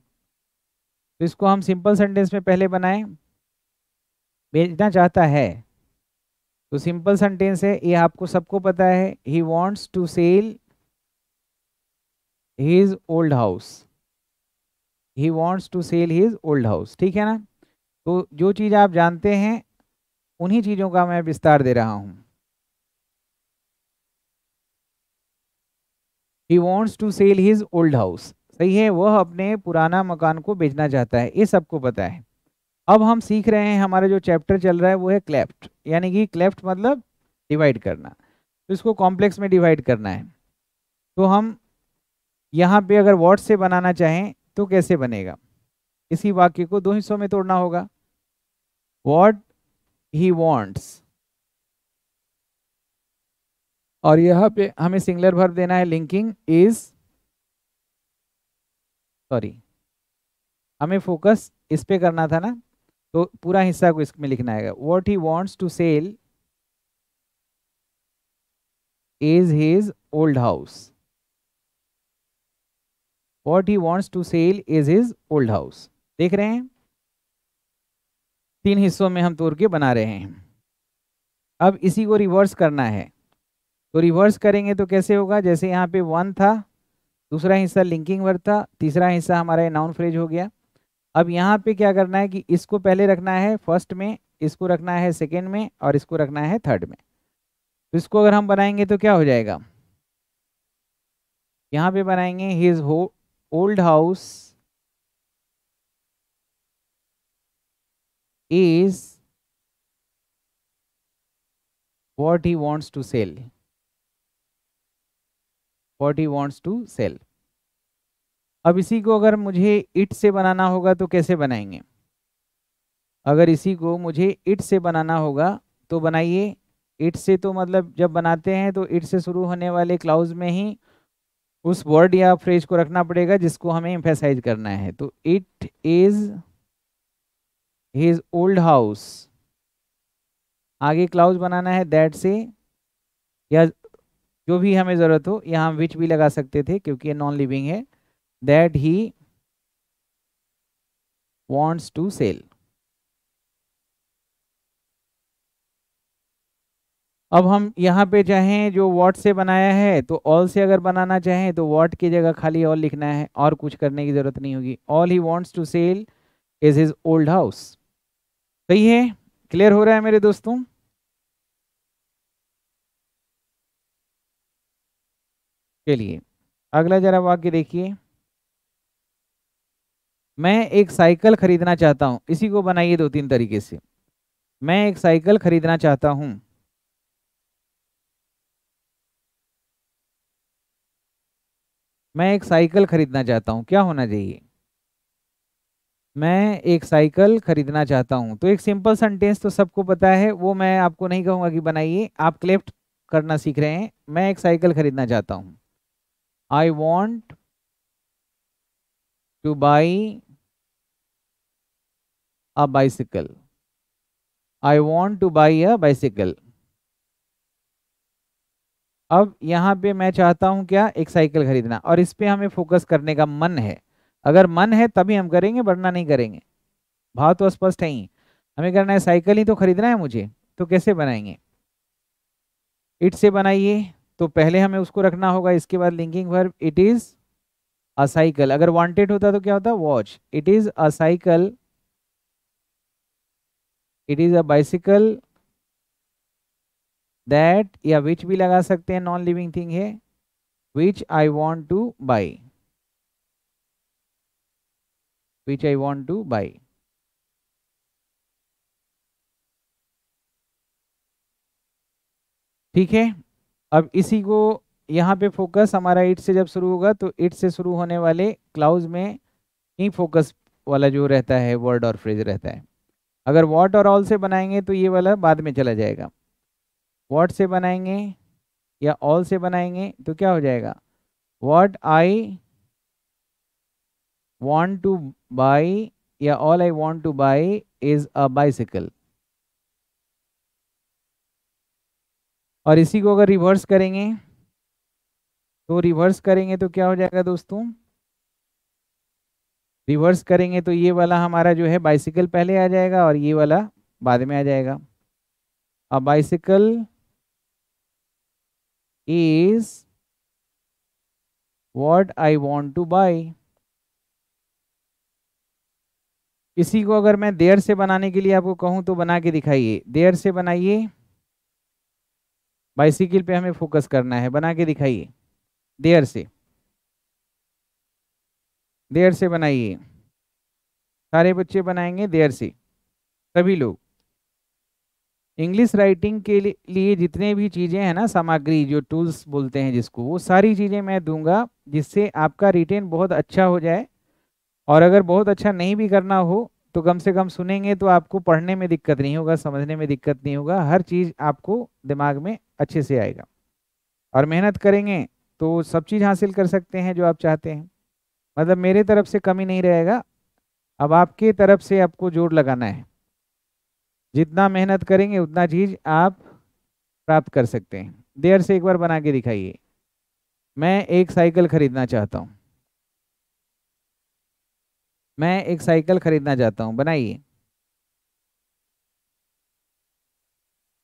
Speaker 1: तो इसको हम सिंपल सेंटेंस में पहले बनाएं बेचना चाहता है तो सिंपल सेंटेंस है ये आपको सबको पता है he wants to sell his old house he wants to sell his old house ठीक है ना तो जो चीज़ आप जानते हैं उन्हीं चीज़ों का मैं विस्तार दे रहा हूँ he wants to sell his old house सही है वह अपने पुराना मकान को बेचना चाहता है ये सबको पता है अब हम सीख रहे हैं हमारा जो चैप्टर चल रहा है वो है क्लेफ्ट यानी कि क्लेफ्ट मतलब डिवाइड करना तो इसको कॉम्प्लेक्स में डिवाइड करना है तो हम यहाँ पे अगर वॉट से बनाना चाहें तो कैसे बनेगा इसी वाक्य को दो हिस्सों में तोड़ना होगा वॉट ही वॉन्ट्स और यह पे हमें सिंगलर भर देना है लिंकिंग इज सॉरी हमें फोकस इस पे करना था ना तो पूरा हिस्सा को इसमें लिखना है what he wants to sell is his old house what he wants to sell is is old house देख रहे हैं तीन हिस्सों में हम तोड़ के बना रहे हैं अब इसी को रिवर्स करना है तो रिवर्स करेंगे तो कैसे होगा जैसे यहाँ पे वन था दूसरा हिस्सा लिंकिंग वर्ड था तीसरा हिस्सा हमारा नाउन फ्रेज हो गया अब यहाँ पे क्या करना है कि इसको पहले रखना है फर्स्ट में इसको रखना है सेकेंड में और इसको रखना है थर्ड में तो इसको अगर हम बनाएंगे तो क्या हो जाएगा यहाँ पे बनाएंगे हिज हो old house is what he wants to sell what he wants to sell अब इसी को अगर मुझे इट से बनाना होगा तो कैसे बनाएंगे अगर इसी को मुझे इट से बनाना होगा तो बनाइए इट से तो मतलब जब बनाते हैं तो इट से शुरू होने वाले क्लाउज में ही उस वर्ड या फ्रेज को रखना पड़ेगा जिसको हमें इम्फेसाइज करना है तो it is his old house आगे क्लाउज बनाना है दैट से या जो भी हमें ज़रूरत हो यहाँ हम विच भी लगा सकते थे क्योंकि ये नॉन लिविंग है that he wants to sell अब हम यहाँ पे चाहें जो वॉट से बनाया है तो ऑल से अगर बनाना चाहें तो वॉट की जगह खाली ऑल लिखना है और कुछ करने की ज़रूरत नहीं होगी all he wants to sell is his old house सही है क्लियर हो रहा है मेरे दोस्तों चलिए अगला जरा वाक्य देखिए मैं एक साइकिल खरीदना चाहता हूँ इसी को बनाइए दो तीन तरीके से मैं एक साइकिल खरीदना चाहता हूँ मैं एक साइकिल खरीदना चाहता हूं क्या होना चाहिए मैं एक साइकिल खरीदना चाहता हूं तो एक सिंपल सेंटेंस तो सबको पता है वो मैं आपको नहीं कहूंगा कि बनाइए आप क्लेफ्ट करना सीख रहे हैं मैं एक साइकिल खरीदना चाहता हूं I want to buy a bicycle I want to buy a bicycle अब यहाँ पे मैं चाहता हूँ क्या एक साइकिल खरीदना और इस पर हमें फोकस करने का मन है अगर मन है तभी हम करेंगे वरना नहीं करेंगे भाव तो स्पष्ट है ही हमें करना है साइकिल ही तो खरीदना है मुझे तो कैसे बनाएंगे इट से बनाइए तो पहले हमें उसको रखना होगा इसके बाद linking verb it is a cycle अगर वांटेड होता तो क्या होता watch it is a cycle it is a bicycle that या विच भी लगा सकते हैं नॉन लिविंग थिंग है which I want to buy which I want to buy ठीक है अब इसी को यहाँ पे फोकस हमारा इट से जब शुरू होगा तो इट से शुरू होने वाले क्लाउज में ही फोकस वाला जो रहता है वर्ड और फ्रेज रहता है अगर वॉट और ऑल से बनाएंगे तो ये वाला बाद में चला जाएगा वॉट से बनाएंगे या ऑल से बनाएंगे तो क्या हो जाएगा what I want to buy या all I want to buy is a bicycle और इसी को अगर रिवर्स करेंगे तो रिवर्स करेंगे तो क्या हो जाएगा दोस्तों रिवर्स करेंगे तो ये वाला हमारा जो है बाइसिकल पहले आ जाएगा और ये वाला बाद में आ जाएगा अब bicycle is what I want to buy. इसी को अगर मैं देर से बनाने के लिए आपको कहूं तो बना के दिखाइए देर से बनाइए बाइसिकल पे हमें फोकस करना है बना के दिखाइए देर से देर से बनाइए सारे बच्चे बनाएंगे देर से सभी लोग इंग्लिश राइटिंग के लिए जितने भी चीज़ें हैं ना सामग्री जो टूल्स बोलते हैं जिसको वो सारी चीज़ें मैं दूंगा जिससे आपका रिटेन बहुत अच्छा हो जाए और अगर बहुत अच्छा नहीं भी करना हो तो कम से कम सुनेंगे तो आपको पढ़ने में दिक्कत नहीं होगा समझने में दिक्कत नहीं होगा हर चीज़ आपको दिमाग में अच्छे से आएगा और मेहनत करेंगे तो सब चीज़ हासिल कर सकते हैं जो आप चाहते हैं मतलब मेरे तरफ से कमी नहीं रहेगा अब आपके तरफ से आपको जोर लगाना है जितना मेहनत करेंगे उतना चीज आप प्राप्त कर सकते हैं देर से एक बार बना के दिखाइए मैं एक साइकिल खरीदना चाहता हूँ मैं एक साइकिल खरीदना चाहता हूँ बनाइए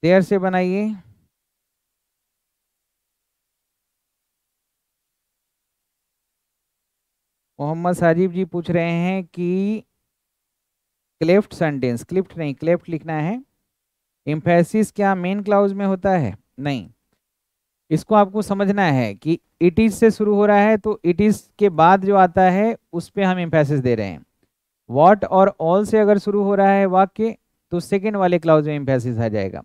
Speaker 1: देर से बनाइए मोहम्मद साजिब जी पूछ रहे हैं कि क्लिफ्ट सेंटेंस क्लिफ्ट नहीं क्लिफ्ट लिखना है इम्फेसिस क्या मेन क्लाउज में होता है नहीं इसको आपको समझना है कि इट इज से शुरू हो रहा है तो इट इज के बाद जो आता है उस पर हम इम्फेसिस दे रहे हैं वॉट और ऑल से अगर शुरू हो रहा है वाक्य तो सेकेंड वाले क्लाउज में इम्फेसिस आ जाएगा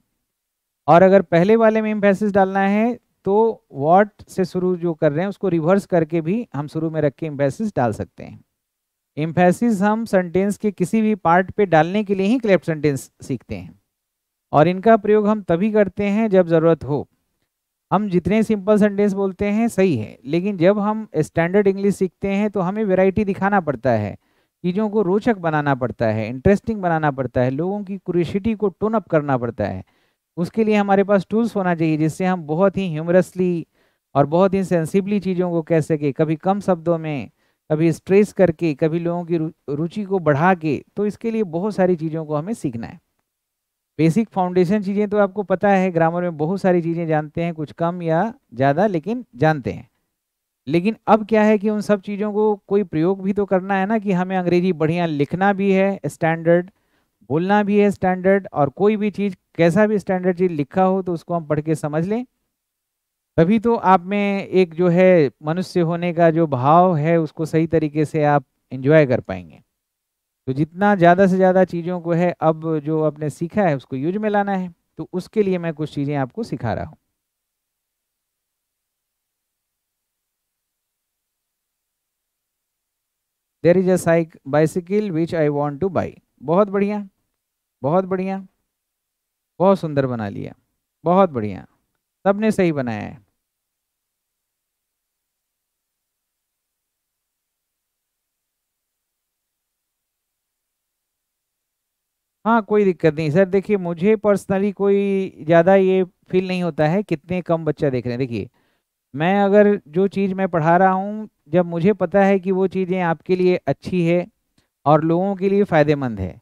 Speaker 1: और अगर पहले वाले में इम्फेसिस डालना है तो वॉट से शुरू जो कर रहे हैं उसको रिवर्स करके भी हम शुरू में रख के इम्फेसिस डाल सकते हैं इम्फेसिस हम सेंटेंस के किसी भी पार्ट पे डालने के लिए ही क्लेप्ट सेंटेंस सीखते हैं और इनका प्रयोग हम तभी करते हैं जब ज़रूरत हो हम जितने सिंपल सेंटेंस बोलते हैं सही है लेकिन जब हम स्टैंडर्ड इंग्लिश सीखते हैं तो हमें वेराइटी दिखाना पड़ता है चीज़ों को रोचक बनाना पड़ता है इंटरेस्टिंग बनाना पड़ता है लोगों की क्रिशिटी को टोन अप करना पड़ता है उसके लिए हमारे पास टूल्स होना चाहिए जिससे हम बहुत ही ह्यूमरसली और बहुत ही सेंसिबली चीज़ों को कह सके कभी कम शब्दों में कभी स्ट्रेस करके कभी लोगों की रुचि को बढ़ा के तो इसके लिए बहुत सारी चीज़ों को हमें सीखना है बेसिक फाउंडेशन चीज़ें तो आपको पता है ग्रामर में बहुत सारी चीज़ें जानते हैं कुछ कम या ज़्यादा लेकिन जानते हैं लेकिन अब क्या है कि उन सब चीज़ों को कोई प्रयोग भी तो करना है ना कि हमें अंग्रेजी बढ़िया लिखना भी है स्टैंडर्ड बोलना भी है स्टैंडर्ड और कोई भी चीज़ कैसा भी स्टैंडर्ड चीज़ लिखा हो तो उसको हम पढ़ के समझ लें तभी तो आप में एक जो है मनुष्य होने का जो भाव है उसको सही तरीके से आप इंजॉय कर पाएंगे तो जितना ज़्यादा से ज़्यादा चीज़ों को है अब जो आपने सीखा है उसको यूज में लाना है तो उसके लिए मैं कुछ चीज़ें आपको सिखा रहा हूँ there is a bicycle which I want to buy बहुत बढ़िया बहुत बढ़िया बहुत सुंदर बना लिया बहुत बढ़िया सबने सही बनाया है हाँ कोई दिक्कत नहीं सर देखिए मुझे पर्सनली कोई ज़्यादा ये फील नहीं होता है कितने कम बच्चा देख रहे हैं देखिए मैं अगर जो चीज़ मैं पढ़ा रहा हूँ जब मुझे पता है कि वो चीज़ें आपके लिए अच्छी है और लोगों के लिए फ़ायदेमंद है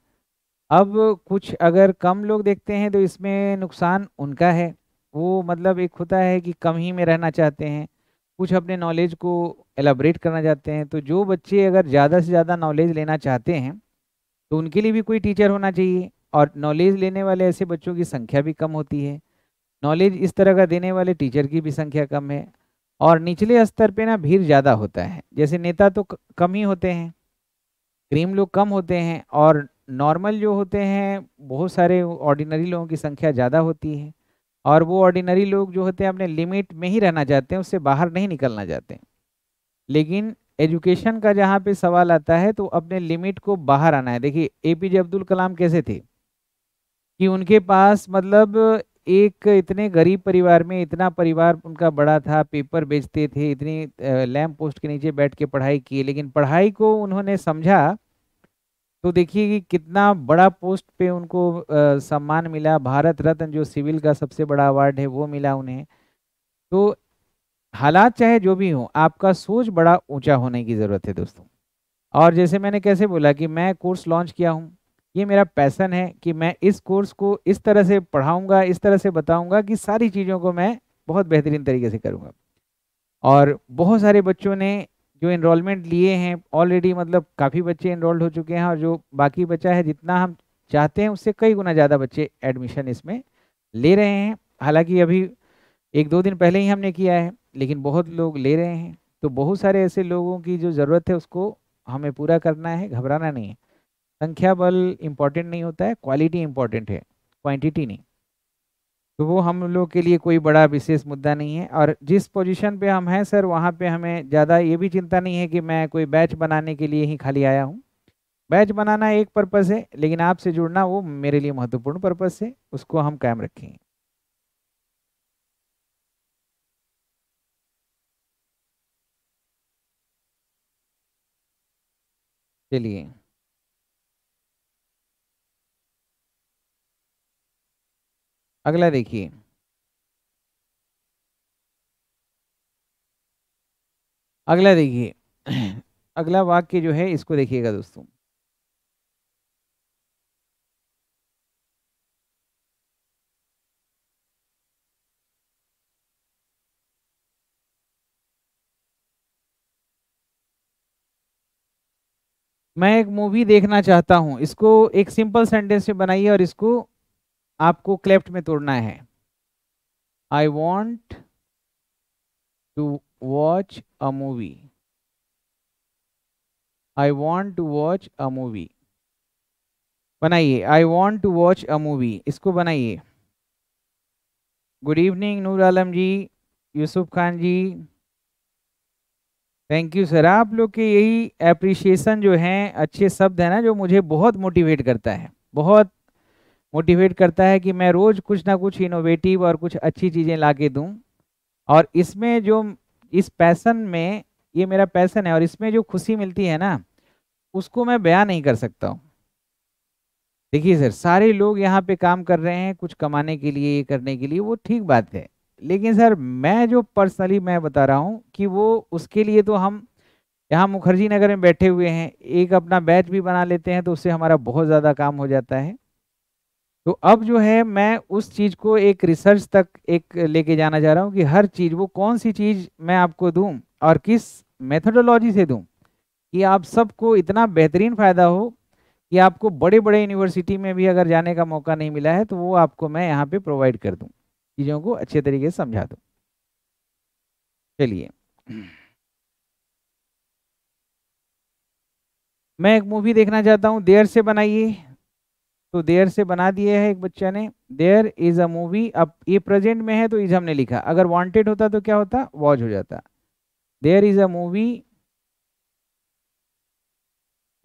Speaker 1: अब कुछ अगर कम लोग देखते हैं तो इसमें नुकसान उनका है वो मतलब एक होता है कि कम ही में रहना चाहते हैं कुछ अपने नॉलेज को एलाबरेट करना चाहते हैं तो जो बच्चे अगर ज़्यादा से ज़्यादा नॉलेज लेना चाहते हैं तो उनके लिए भी कोई टीचर होना चाहिए और नॉलेज लेने वाले ऐसे बच्चों की संख्या भी कम होती है नॉलेज इस तरह का देने वाले टीचर की भी संख्या कम है और निचले स्तर पे ना भीड़ ज़्यादा होता है जैसे नेता तो कम ही होते हैं क्रीम लोग कम होते हैं और नॉर्मल जो होते हैं बहुत सारे ऑर्डिनरी लोगों की संख्या ज़्यादा होती है और वो ऑर्डिनरी लोग जो होते हैं अपने लिमिट में ही रहना चाहते हैं उससे बाहर नहीं निकलना चाहते लेकिन एजुकेशन का जहाँ पे सवाल आता है तो अपने लिमिट को बाहर आना है देखिए एपीजे अब्दुल कलाम कैसे थे कि उनके पास मतलब एक इतने गरीब परिवार में इतना परिवार उनका बड़ा था पेपर बेचते थे इतनी लैम्प पोस्ट के नीचे बैठ के पढ़ाई की लेकिन पढ़ाई को उन्होंने समझा तो देखिए कि कितना बड़ा पोस्ट पे उनको सम्मान मिला भारत रत्न जो सिविल का सबसे बड़ा अवार्ड है वो मिला उन्हें तो हालात चाहे जो भी हो आपका सोच बड़ा ऊंचा होने की ज़रूरत है दोस्तों और जैसे मैंने कैसे बोला कि मैं कोर्स लॉन्च किया हूँ ये मेरा पैसन है कि मैं इस कोर्स को इस तरह से पढ़ाऊँगा इस तरह से बताऊँगा कि सारी चीज़ों को मैं बहुत बेहतरीन तरीके से करूँगा और बहुत सारे बच्चों ने जो इनरोलमेंट लिए हैं ऑलरेडी मतलब काफ़ी बच्चे इनरोल्ड हो चुके हैं और जो बाकी बच्चा है जितना हम चाहते हैं उससे कई गुना ज़्यादा बच्चे एडमिशन इसमें ले रहे हैं हालांकि अभी एक दो दिन पहले ही हमने किया है लेकिन बहुत लोग ले रहे हैं तो बहुत सारे ऐसे लोगों की जो ज़रूरत है उसको हमें पूरा करना है घबराना नहीं है संख्या बल इम्पॉर्टेंट नहीं होता है क्वालिटी इम्पॉर्टेंट है क्वांटिटी नहीं तो वो हम लोग के लिए कोई बड़ा विशेष मुद्दा नहीं है और जिस पोजीशन पे हम हैं सर वहाँ पे हमें ज़्यादा ये भी चिंता नहीं है कि मैं कोई बैच बनाने के लिए ही खाली आया हूँ बैच बनाना एक पर्पज़ है लेकिन आपसे जुड़ना वो मेरे लिए महत्वपूर्ण पर्पज़ है उसको हम कायम रखेंगे चलिए अगला देखिए अगला देखिए अगला वाक्य जो है इसको देखिएगा दोस्तों मैं एक मूवी देखना चाहता हूँ इसको एक सिंपल सेंटेंस में बनाइए और इसको आपको क्लेफ्ट में तोड़ना है I want to watch a movie I want to watch a movie बनाइए I want to watch a movie इसको बनाइए good evening Noor Alam ji Yusuf Khan ji thank you sir आप लोग के यही अप्रिशिएशन जो है अच्छे शब्द है ना जो मुझे बहुत मोटिवेट करता है बहुत मोटिवेट करता है कि मैं रोज़ कुछ ना कुछ इनोवेटिव और कुछ अच्छी चीज़ें ला के और इसमें जो इस पैसन में ये मेरा पैसन है और इसमें जो खुशी मिलती है ना उसको मैं बयां नहीं कर सकता हूँ देखिए सर सारे लोग यहाँ पे काम कर रहे हैं कुछ कमाने के लिए करने के लिए वो ठीक बात है लेकिन सर मैं जो पर्सनली मैं बता रहा हूँ कि वो उसके लिए तो हम यहाँ मुखर्जी नगर में बैठे हुए हैं एक अपना बैच भी बना लेते हैं तो उससे हमारा बहुत ज़्यादा काम हो जाता है तो अब जो है मैं उस चीज़ को एक रिसर्च तक एक लेके जाना चाह रहा हूँ कि हर चीज़ वो कौन सी चीज़ मैं आपको दूँ और किस मेथडोलॉजी से दूँ कि आप सबको इतना बेहतरीन फ़ायदा हो कि आपको बड़े बड़े यूनिवर्सिटी में भी अगर जाने का मौका नहीं मिला है तो वो आपको मैं यहाँ पे प्रोवाइड कर दूँ चीज़ों को अच्छे तरीके से समझा दो चलिए मैं एक मूवी देखना चाहता हूं देर से बनाइए तो देर से बना दिया है एक बच्चा ने देयर इज अ मूवी अब ये प्रेजेंट में है तो इज हमने लिखा अगर वांटेड होता तो क्या होता वॉज हो जाता there is a movie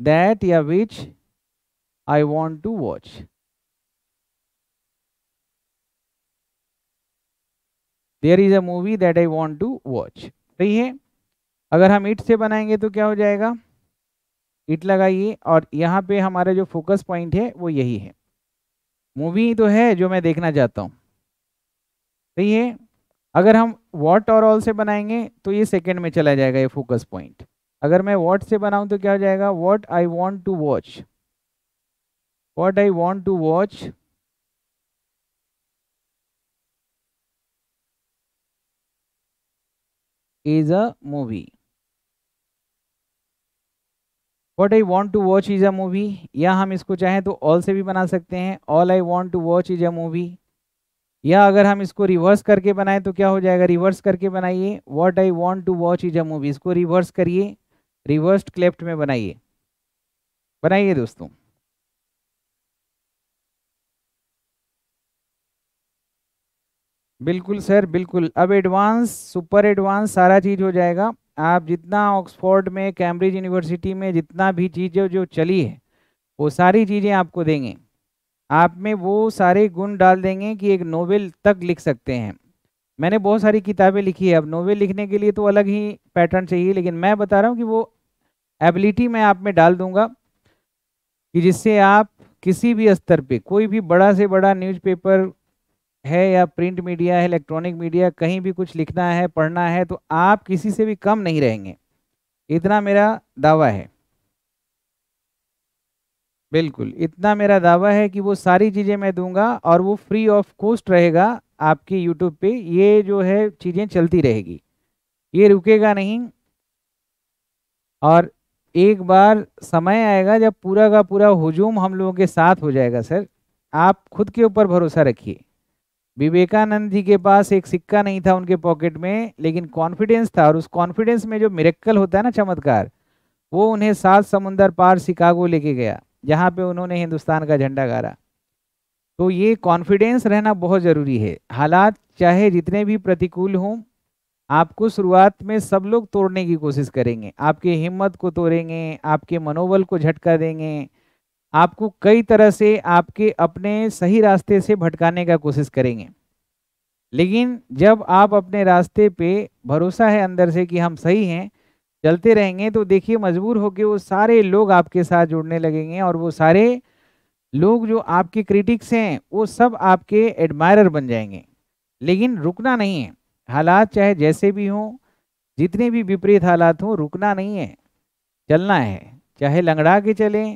Speaker 1: that या which I want to watch there is a movie that I want to watch सही है अगर हम इट से बनाएंगे तो क्या हो जाएगा इट लगाइए और यहाँ पे हमारा जो फोकस पॉइंट है वो यही है मूवी तो है जो मैं देखना चाहता हूँ सही है अगर हम वॉट और ऑल से बनाएंगे तो ये सेकेंड में चला जाएगा ये फोकस पॉइंट अगर मैं वॉट से बनाऊँ तो क्या हो जाएगा what I want to watch what I want to watch is a movie What I want to watch is a movie. या हम इसको चाहें तो all से भी बना सकते हैं All I want to watch is a movie. या अगर हम इसको reverse करके बनाएं तो क्या हो जाएगा रिवर्स करके बनाइए what I want to watch is a movie. इसको रिवर्स करिए रिवर्स क्लेफ्ट में बनाइए बनाइए दोस्तों बिल्कुल सर बिल्कुल अब एडवांस सुपर एडवांस सारा चीज़ हो जाएगा आप जितना ऑक्सफोर्ड में कैम्ब्रिज यूनिवर्सिटी में जितना भी चीज़ें जो चली है वो सारी चीज़ें आपको देंगे आप में वो सारे गुण डाल देंगे कि एक नोवेल तक लिख सकते हैं मैंने बहुत सारी किताबें लिखी है अब नोवेल लिखने के लिए तो अलग ही पैटर्न चाहिए लेकिन मैं बता रहा हूँ कि वो एबिलिटी मैं आप में डाल दूंगा कि जिससे आप किसी भी स्तर पे कोई भी बड़ा से बड़ा न्यूज़पेपर है या प्रिंट मीडिया है इलेक्ट्रॉनिक मीडिया कहीं भी कुछ लिखना है पढ़ना है तो आप किसी से भी कम नहीं रहेंगे इतना मेरा दावा है बिल्कुल इतना मेरा दावा है कि वो सारी चीज़ें मैं दूंगा और वो फ्री ऑफ कॉस्ट रहेगा आपके यूट्यूब पे ये जो है चीज़ें चलती रहेगी ये रुकेगा नहीं और एक बार समय आएगा जब पूरा का पूरा हजूम हम लोगों के साथ हो जाएगा सर आप खुद के ऊपर भरोसा रखिए विवेकानंद जी के पास एक सिक्का नहीं था उनके पॉकेट में लेकिन कॉन्फिडेंस था और उस कॉन्फिडेंस में जो मिरेक्कल होता है ना चमत्कार वो उन्हें सात समुंदर पार शिकागो लेके गया जहाँ पे उन्होंने हिंदुस्तान का झंडा गाड़ा तो ये कॉन्फिडेंस रहना बहुत ज़रूरी है हालात चाहे जितने भी प्रतिकूल हों आपको शुरुआत में सब लोग तोड़ने की कोशिश करेंगे आपके हिम्मत को तोड़ेंगे आपके मनोबल को झटका देंगे आपको कई तरह से आपके अपने सही रास्ते से भटकाने का कोशिश करेंगे लेकिन जब आप अपने रास्ते पे भरोसा है अंदर से कि हम सही हैं चलते रहेंगे तो देखिए मजबूर होकर वो सारे लोग आपके साथ जुड़ने लगेंगे और वो सारे लोग जो आपके क्रिटिक्स हैं वो सब आपके एडमायरर बन जाएंगे लेकिन रुकना नहीं है हालात चाहे जैसे भी हों जितने भी विपरीत हालात हों रुकना नहीं है चलना है चाहे लंगड़ा के चलें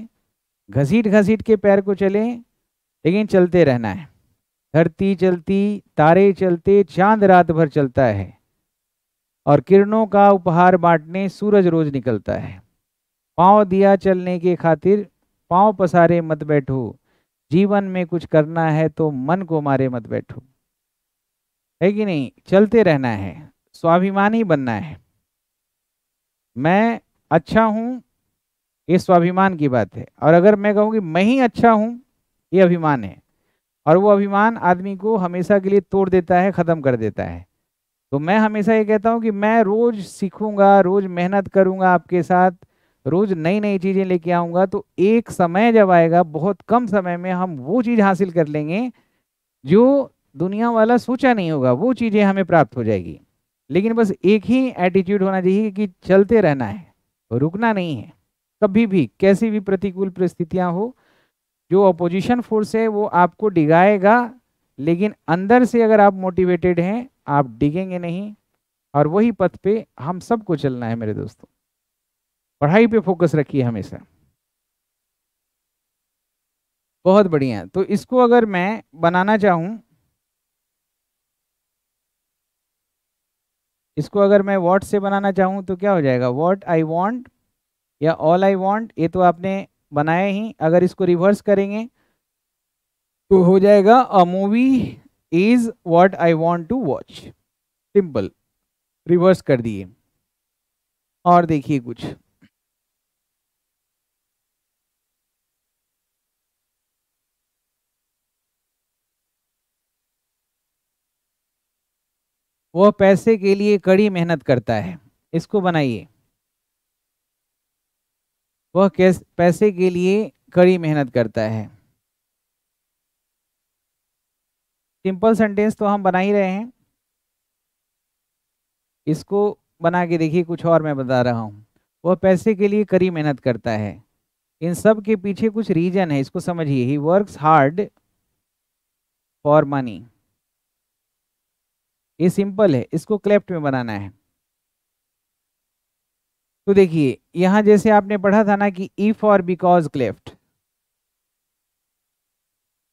Speaker 1: घसीट घसीट के पैर को चले लेकिन चलते रहना है धरती चलती तारे चलते चांद रात भर चलता है और किरणों का उपहार बांटने सूरज रोज निकलता है पांव दिया चलने के खातिर पांव पसारे मत बैठो जीवन में कुछ करना है तो मन को मारे मत बैठो है कि नहीं चलते रहना है स्वाभिमानी बनना है मैं अच्छा हूँ ये स्वाभिमान की बात है और अगर मैं कहूँ कि मैं ही अच्छा हूँ ये अभिमान है और वो अभिमान आदमी को हमेशा के लिए तोड़ देता है ख़त्म कर देता है तो मैं हमेशा ये कहता हूँ कि मैं रोज़ सीखूँगा रोज़ मेहनत करूँगा आपके साथ रोज़ नई नई चीज़ें लेके आऊँगा तो एक समय जब आएगा बहुत कम समय में हम वो चीज़ हासिल कर लेंगे जो दुनिया वाला सोचा नहीं होगा वो चीज़ें हमें प्राप्त हो जाएगी लेकिन बस एक ही एटीट्यूड होना चाहिए कि चलते रहना है रुकना नहीं है कभी भी कैसी भी प्रतिकूल परिस्थितियां हो जो अपोजिशन फोर्स है वो आपको डिगाएगा लेकिन अंदर से अगर आप मोटिवेटेड हैं आप डिगेंगे नहीं और वही पथ पे हम सबको चलना है मेरे दोस्तों पढ़ाई पे फोकस रखिए हमेशा बहुत बढ़िया तो इसको अगर मैं बनाना चाहूं इसको अगर मैं वॉट से बनाना चाहूं तो क्या हो जाएगा वॉट आई वॉन्ट या ऑल आई वॉन्ट ये तो आपने बनाया ही अगर इसको रिवर्स करेंगे तो हो जाएगा a movie is what I want to watch simple reverse कर दिए और देखिए कुछ वह पैसे के लिए कड़ी मेहनत करता है इसको बनाइए वह पैसे के लिए कड़ी मेहनत करता है सिंपल सेंटेंस तो हम बना ही रहे हैं इसको बना के देखिए कुछ और मैं बता रहा हूँ वह पैसे के लिए कड़ी मेहनत करता है इन सब के पीछे कुछ रीजन है इसको समझिए he works hard for money ये सिंपल है इसको क्लेफ्ट में बनाना है तो देखिए यहाँ जैसे आपने पढ़ा था ना कि E for because cleft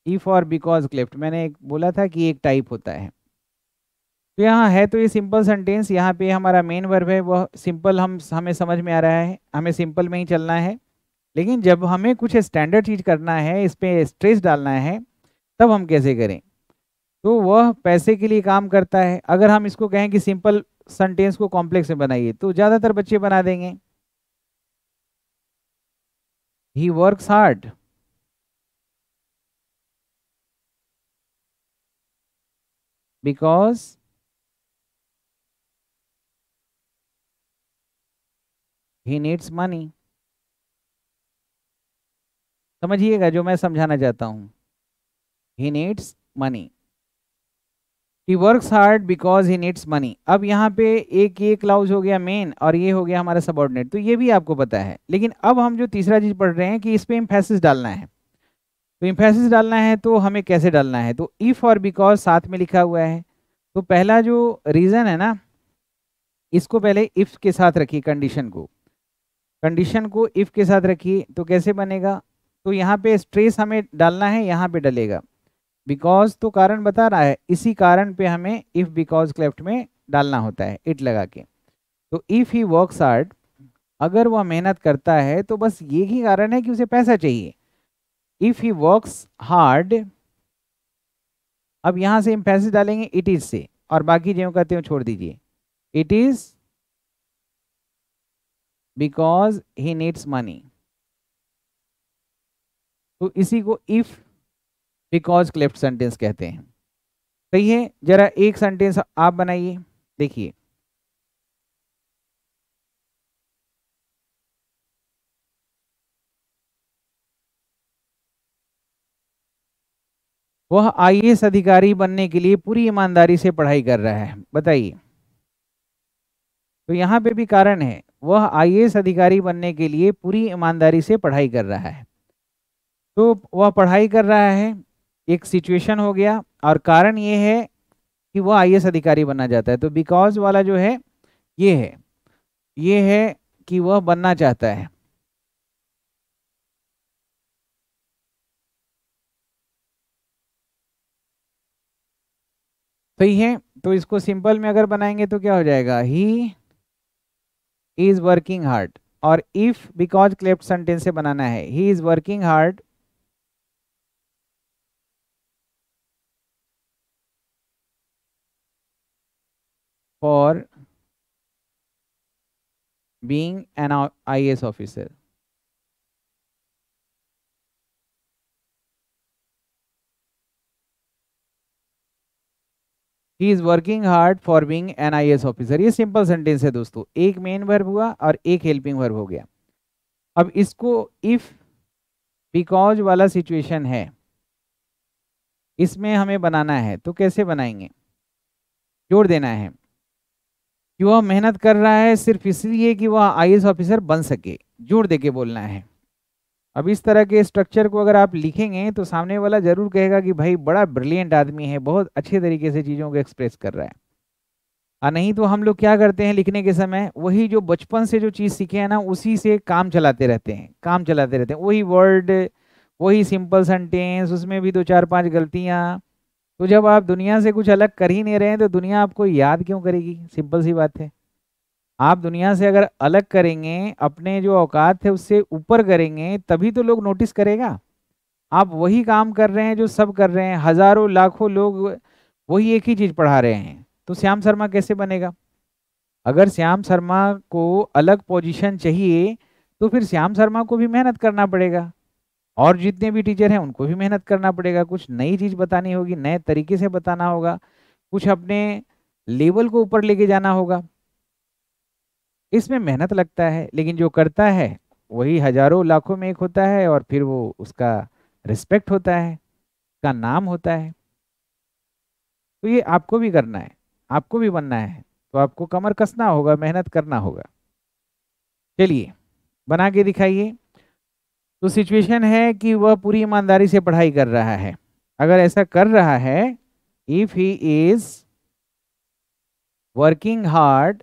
Speaker 1: E for because cleft मैंने एक बोला था कि एक टाइप होता है तो यहाँ है तो ये सिंपल सेंटेंस यहाँ पे हमारा मेन वर्ब है वह सिंपल हम हमें समझ में आ रहा है हमें सिंपल में ही चलना है लेकिन जब हमें कुछ स्टैंडर्ड चीज करना है इस पर स्ट्रेस डालना है तब हम कैसे करें तो वह पैसे के लिए काम करता है अगर हम इसको कहें कि सिंपल सेंटेंस को कॉम्प्लेक्स में बनाइए तो ज्यादातर बच्चे बना देंगे he work hard because he needs money समझिएगा जो मैं समझाना चाहता हूं he needs money he works hard because he needs money अब यहाँ पे एक ये क्लाउज हो गया मेन और ये हो गया हमारा सबॉर्डिनेट तो ये भी आपको पता है लेकिन अब हम जो तीसरा चीज पढ़ रहे हैं कि इस पर इम्फेसिस डालना है तो इम्फेसिस डालना है तो हमें कैसे डालना है तो इफ़ और बिकॉज साथ में लिखा हुआ है तो पहला जो रीज़न है ना इसको पहले इफ़ के साथ रखिए कंडीशन को कंडीशन को इफ़ के साथ रखिए तो कैसे बनेगा तो यहाँ पे स्ट्रेस हमें डालना है यहाँ पे डलेगा बिकॉज तो कारण बता रहा है इसी कारण पे हमें इफ बिकॉज क्लेफ्ट में डालना होता है इट लगा के तो इफ ही वर्क्स आर्ट अगर वह मेहनत करता है तो बस ये ही कारण है कि उसे पैसा चाहिए इफ ही वर्क्स हार्ड अब यहां से हम पैसे डालेंगे इट इज से और बाकी जो कहते हो छोड़ दीजिए it is because he needs money तो इसी को इफ बिकॉज क्लिफ्ट सेंटेंस कहते हैं सही है जरा एक सेंटेंस आप बनाइए देखिए वह आई अधिकारी बनने के लिए पूरी ईमानदारी से पढ़ाई कर रहा है बताइए तो यहां पे भी कारण है वह आई अधिकारी बनने के लिए पूरी ईमानदारी से पढ़ाई कर रहा है तो वह पढ़ाई कर रहा है एक सिचुएशन हो गया और कारण ये है कि वो आई अधिकारी बनना चाहता है तो बिकॉज वाला जो है ये है ये है कि वह बनना चाहता है सही है तो इसको सिंपल में अगर बनाएंगे तो क्या हो जाएगा ही इज वर्किंग हार्ड और इफ बिकॉज क्लेप्ट सेंटेंस से बनाना है he is working hard for being an IAS officer. He is working hard for being an I S officer ये सिंपल सेंटेंस है दोस्तों एक मेन वर्ब हुआ और एक हेल्पिंग वर्ब हो गया अब इसको इफ बिकॉज वाला सिचुएशन है इसमें हमें बनाना है तो कैसे बनाएंगे जोड़ देना है युवा मेहनत कर रहा है सिर्फ इसलिए कि वह आई ऑफिसर बन सके जोर दे के बोलना है अब इस तरह के स्ट्रक्चर को अगर आप लिखेंगे तो सामने वाला जरूर कहेगा कि भाई बड़ा ब्रिलियंट आदमी है बहुत अच्छे तरीके से चीज़ों को एक्सप्रेस कर रहा है और नहीं तो हम लोग क्या करते हैं लिखने के समय वही जो बचपन से जो चीज़ सीखे हैं ना उसी से काम चलाते रहते हैं काम चलाते रहते हैं वही वर्ड वही सिंपल सेंटेंस उसमें भी दो चार पाँच गलतियाँ तो जब आप दुनिया से कुछ अलग कर ही नहीं रहे हैं तो दुनिया आपको याद क्यों करेगी सिंपल सी बात है आप दुनिया से अगर अलग करेंगे अपने जो औकात है उससे ऊपर करेंगे तभी तो लोग नोटिस करेगा आप वही काम कर रहे हैं जो सब कर रहे हैं हजारों लाखों लोग वही एक ही चीज़ पढ़ा रहे हैं तो श्याम शर्मा कैसे बनेगा अगर श्याम शर्मा को अलग पोजीशन चाहिए तो फिर श्याम शर्मा को भी मेहनत करना पड़ेगा और जितने भी टीचर हैं उनको भी मेहनत करना पड़ेगा कुछ नई चीज़ बतानी होगी नए तरीके से बताना होगा कुछ अपने लेवल को ऊपर लेके जाना होगा इसमें मेहनत लगता है लेकिन जो करता है वही हजारों लाखों में एक होता है और फिर वो उसका रिस्पेक्ट होता है उसका नाम होता है तो ये आपको भी करना है आपको भी बनना है तो आपको कमर कसना होगा मेहनत करना होगा चलिए बना के दिखाइए तो सिचुएशन है कि वह पूरी ईमानदारी से पढ़ाई कर रहा है अगर ऐसा कर रहा है if he is working hard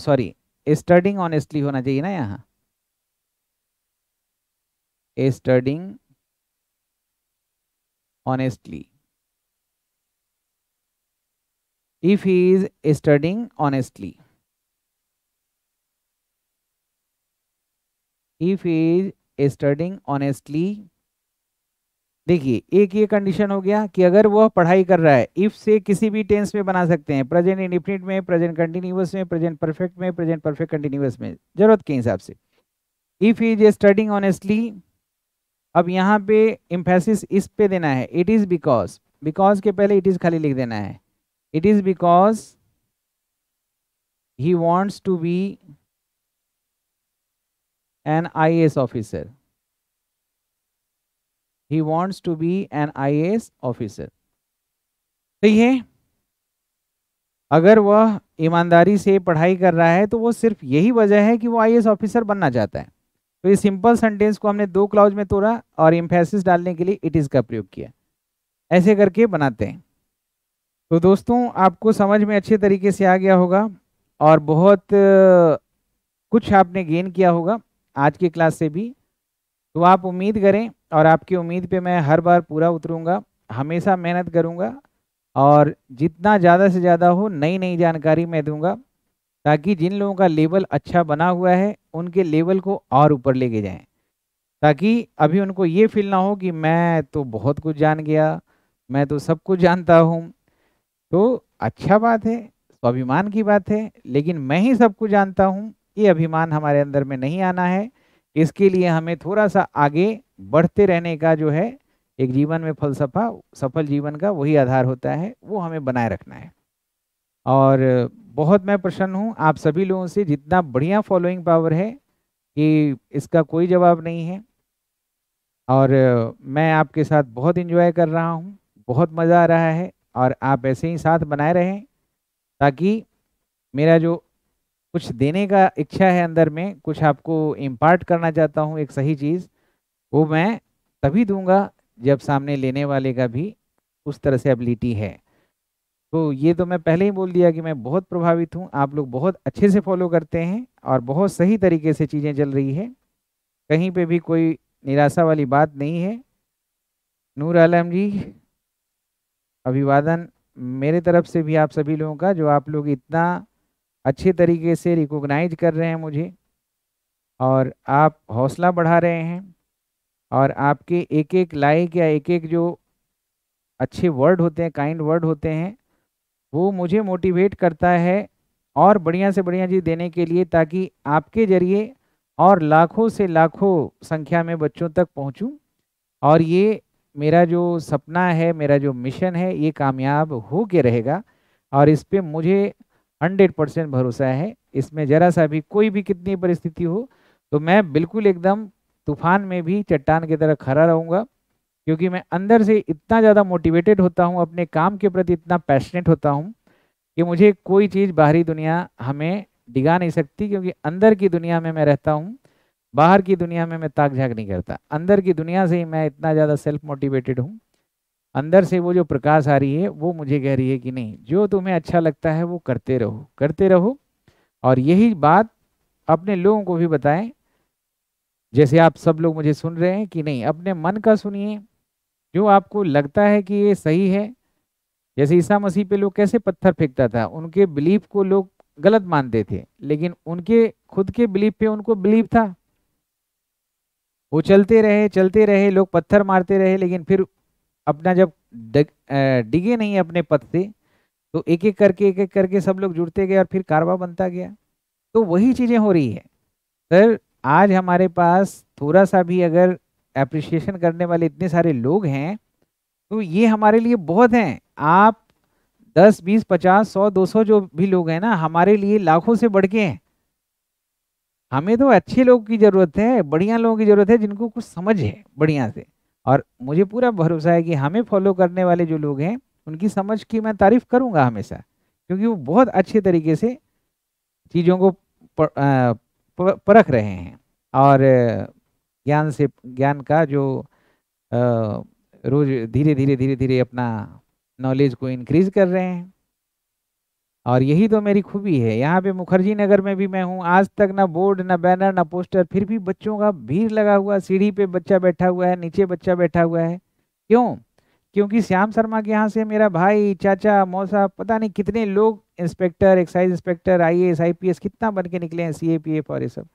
Speaker 1: sorry studying honestly होना चाहिए ना यहाँ studying honestly if he is studying honestly if is studying honestly देखिए एक ये कंडीशन हो गया कि अगर वह पढ़ाई कर रहा है इफ से किसी भी टेंस में बना सकते हैं प्रेजेंट इंडिफिनिट में प्रेजेंट कंटिन्यूस में प्रेजेंट परफेक्ट में प्रेजेंट परफेक्ट कंटिन्यूस में जरूरत के हिसाब से इफ इज स्टडिंग ऑनेस्टली अब यहाँ पे इम्फेसिस इस पे देना है इट इज़ बिकॉज बिकॉज के पहले इट इज़ खाली लिख देना है it is because he wants to be an IAS officer. He wants to be an IAS officer. सही तो है अगर वह ईमानदारी से पढ़ाई कर रहा है तो वो सिर्फ यही वजह है कि वो आई ऑफिसर बनना चाहता है तो ये सिंपल सेंटेंस को हमने दो क्लाउज में तोड़ा और इम्फेसिस डालने के लिए इट इज़ का प्रयोग किया ऐसे करके बनाते हैं तो दोस्तों आपको समझ में अच्छे तरीके से आ गया होगा और बहुत कुछ आपने गेन किया होगा आज की क्लास से भी तो आप उम्मीद करें और आपकी उम्मीद पे मैं हर बार पूरा उतरूंगा हमेशा मेहनत करूंगा और जितना ज़्यादा से ज़्यादा हो नई नई जानकारी मैं दूंगा ताकि जिन लोगों का लेवल अच्छा बना हुआ है उनके लेवल को और ऊपर लेके जाएं ताकि अभी उनको ये फील ना हो कि मैं तो बहुत कुछ जान गया मैं तो सब कुछ जानता हूँ तो अच्छा बात है स्वाभिमान की बात है लेकिन मैं ही सब कुछ जानता हूँ ये अभिमान हमारे अंदर में नहीं आना है इसके लिए हमें थोड़ा सा आगे बढ़ते रहने का जो है एक जीवन में फलसफा सफल जीवन का वही आधार होता है वो हमें बनाए रखना है और बहुत मैं प्रसन्न हूँ आप सभी लोगों से जितना बढ़िया फॉलोइंग पावर है कि इसका कोई जवाब नहीं है और मैं आपके साथ बहुत इन्जॉय कर रहा हूँ बहुत मज़ा आ रहा है और आप ऐसे ही साथ बनाए रहें ताकि मेरा जो कुछ देने का इच्छा है अंदर में कुछ आपको इम्पार्ट करना चाहता हूँ एक सही चीज़ वो मैं तभी दूंगा जब सामने लेने वाले का भी उस तरह से एबिलिटी है तो ये तो मैं पहले ही बोल दिया कि मैं बहुत प्रभावित हूँ आप लोग बहुत अच्छे से फॉलो करते हैं और बहुत सही तरीके से चीज़ें चल रही है कहीं पे भी कोई निराशा वाली बात नहीं है नूर आलम जी अभिवादन मेरे तरफ से भी आप सभी लोगों का जो आप लोग इतना अच्छे तरीके से रिकोगनाइज कर रहे हैं मुझे और आप हौसला बढ़ा रहे हैं और आपके एक एक लाइक या एक एक जो अच्छे वर्ड होते हैं काइंड वर्ड होते हैं वो मुझे मोटिवेट करता है और बढ़िया से बढ़िया चीज़ देने के लिए ताकि आपके ज़रिए और लाखों से लाखों संख्या में बच्चों तक पहुंचूं और ये मेरा जो सपना है मेरा जो मिशन है ये कामयाब हो के रहेगा और इस पर मुझे हंड्रेड परसेंट भरोसा है इसमें जरा सा भी कोई भी कितनी परिस्थिति हो तो मैं बिल्कुल एकदम तूफान में भी चट्टान की तरह खड़ा रहूँगा क्योंकि मैं अंदर से इतना ज़्यादा मोटिवेटेड होता हूँ अपने काम के प्रति इतना पैशनेट होता हूँ कि मुझे कोई चीज़ बाहरी दुनिया हमें डिगा नहीं सकती क्योंकि अंदर की दुनिया में मैं रहता हूँ बाहर की दुनिया में मैं ताक झाक नहीं करता अंदर की दुनिया से ही मैं इतना ज़्यादा सेल्फ मोटिवेटेड हूँ अंदर से वो जो प्रकाश आ रही है वो मुझे कह रही है कि नहीं जो तुम्हें अच्छा लगता है वो करते रहो करते रहो और यही बात अपने लोगों को भी बताएं जैसे आप सब लोग मुझे सुन रहे हैं कि नहीं अपने मन का सुनिए जो आपको लगता है कि ये सही है जैसे ईसा मसीह पे लोग कैसे पत्थर फेंकता था उनके बिलीफ को लोग गलत मानते थे लेकिन उनके खुद के बिलीफ पे उनको बिलीफ था वो चलते रहे चलते रहे लोग पत्थर मारते रहे लेकिन फिर अपना जब डिगे नहीं अपने पद से तो एक एक करके एक एक करके सब लोग जुड़ते गए और फिर कारवा बनता गया तो वही चीज़ें हो रही है सर आज हमारे पास थोड़ा सा भी अगर एप्रिसिएशन करने वाले इतने सारे लोग हैं तो ये हमारे लिए बहुत हैं आप दस बीस पचास सौ दो सौ जो भी लोग हैं ना हमारे लिए लाखों से बढ़ के हैं हमें तो अच्छे लोग की ज़रूरत है बढ़िया लोगों की ज़रूरत है जिनको कुछ समझ है बढ़िया से और मुझे पूरा भरोसा है कि हमें फॉलो करने वाले जो लोग हैं उनकी समझ की मैं तारीफ करूँगा हमेशा क्योंकि वो बहुत अच्छे तरीके से चीज़ों को पर, परख रहे हैं और ज्ञान से ज्ञान का जो रोज़ धीरे धीरे धीरे धीरे अपना नॉलेज को इंक्रीज कर रहे हैं और यही तो मेरी खूबी है यहाँ पे मुखर्जी नगर में भी मैं हूँ आज तक ना बोर्ड ना बैनर ना पोस्टर फिर भी बच्चों का भीड़ लगा हुआ सीढ़ी पे बच्चा बैठा हुआ है नीचे बच्चा बैठा हुआ है क्यों क्योंकि श्याम शर्मा के यहाँ से मेरा भाई चाचा मौसा पता नहीं कितने लोग inspector excise inspector I S I P S कितना बन के निकले हैं सी ए पी एफ और ये सब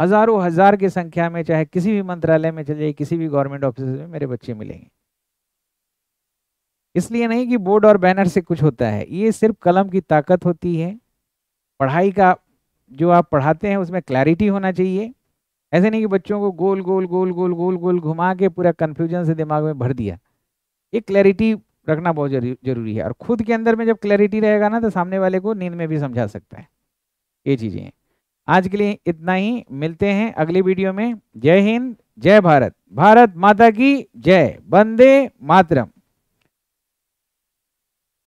Speaker 1: हज़ारों हज़ार की संख्या में चाहे किसी भी मंत्रालय में चले किसी भी गवर्नमेंट ऑफिस में मेरे बच्चे मिलेंगे इसलिए नहीं कि बोर्ड और बैनर से कुछ होता है ये सिर्फ कलम की ताकत होती है पढ़ाई का जो आप पढ़ाते हैं उसमें क्लैरिटी होना चाहिए ऐसे नहीं कि बच्चों को गोल गोल गोल गोल गोल गोल घुमा के पूरा कन्फ्यूजन से दिमाग में भर दिया ये क्लैरिटी रखना बहुत जरूरी है और खुद के अंदर में जब क्लैरिटी रहेगा ना तो सामने वाले को नींद में भी समझा सकता है ये चीज़ें आज के लिए इतना ही मिलते हैं अगले वीडियो में जय हिंद जय भारत भारत माता की जय वंदे मातरम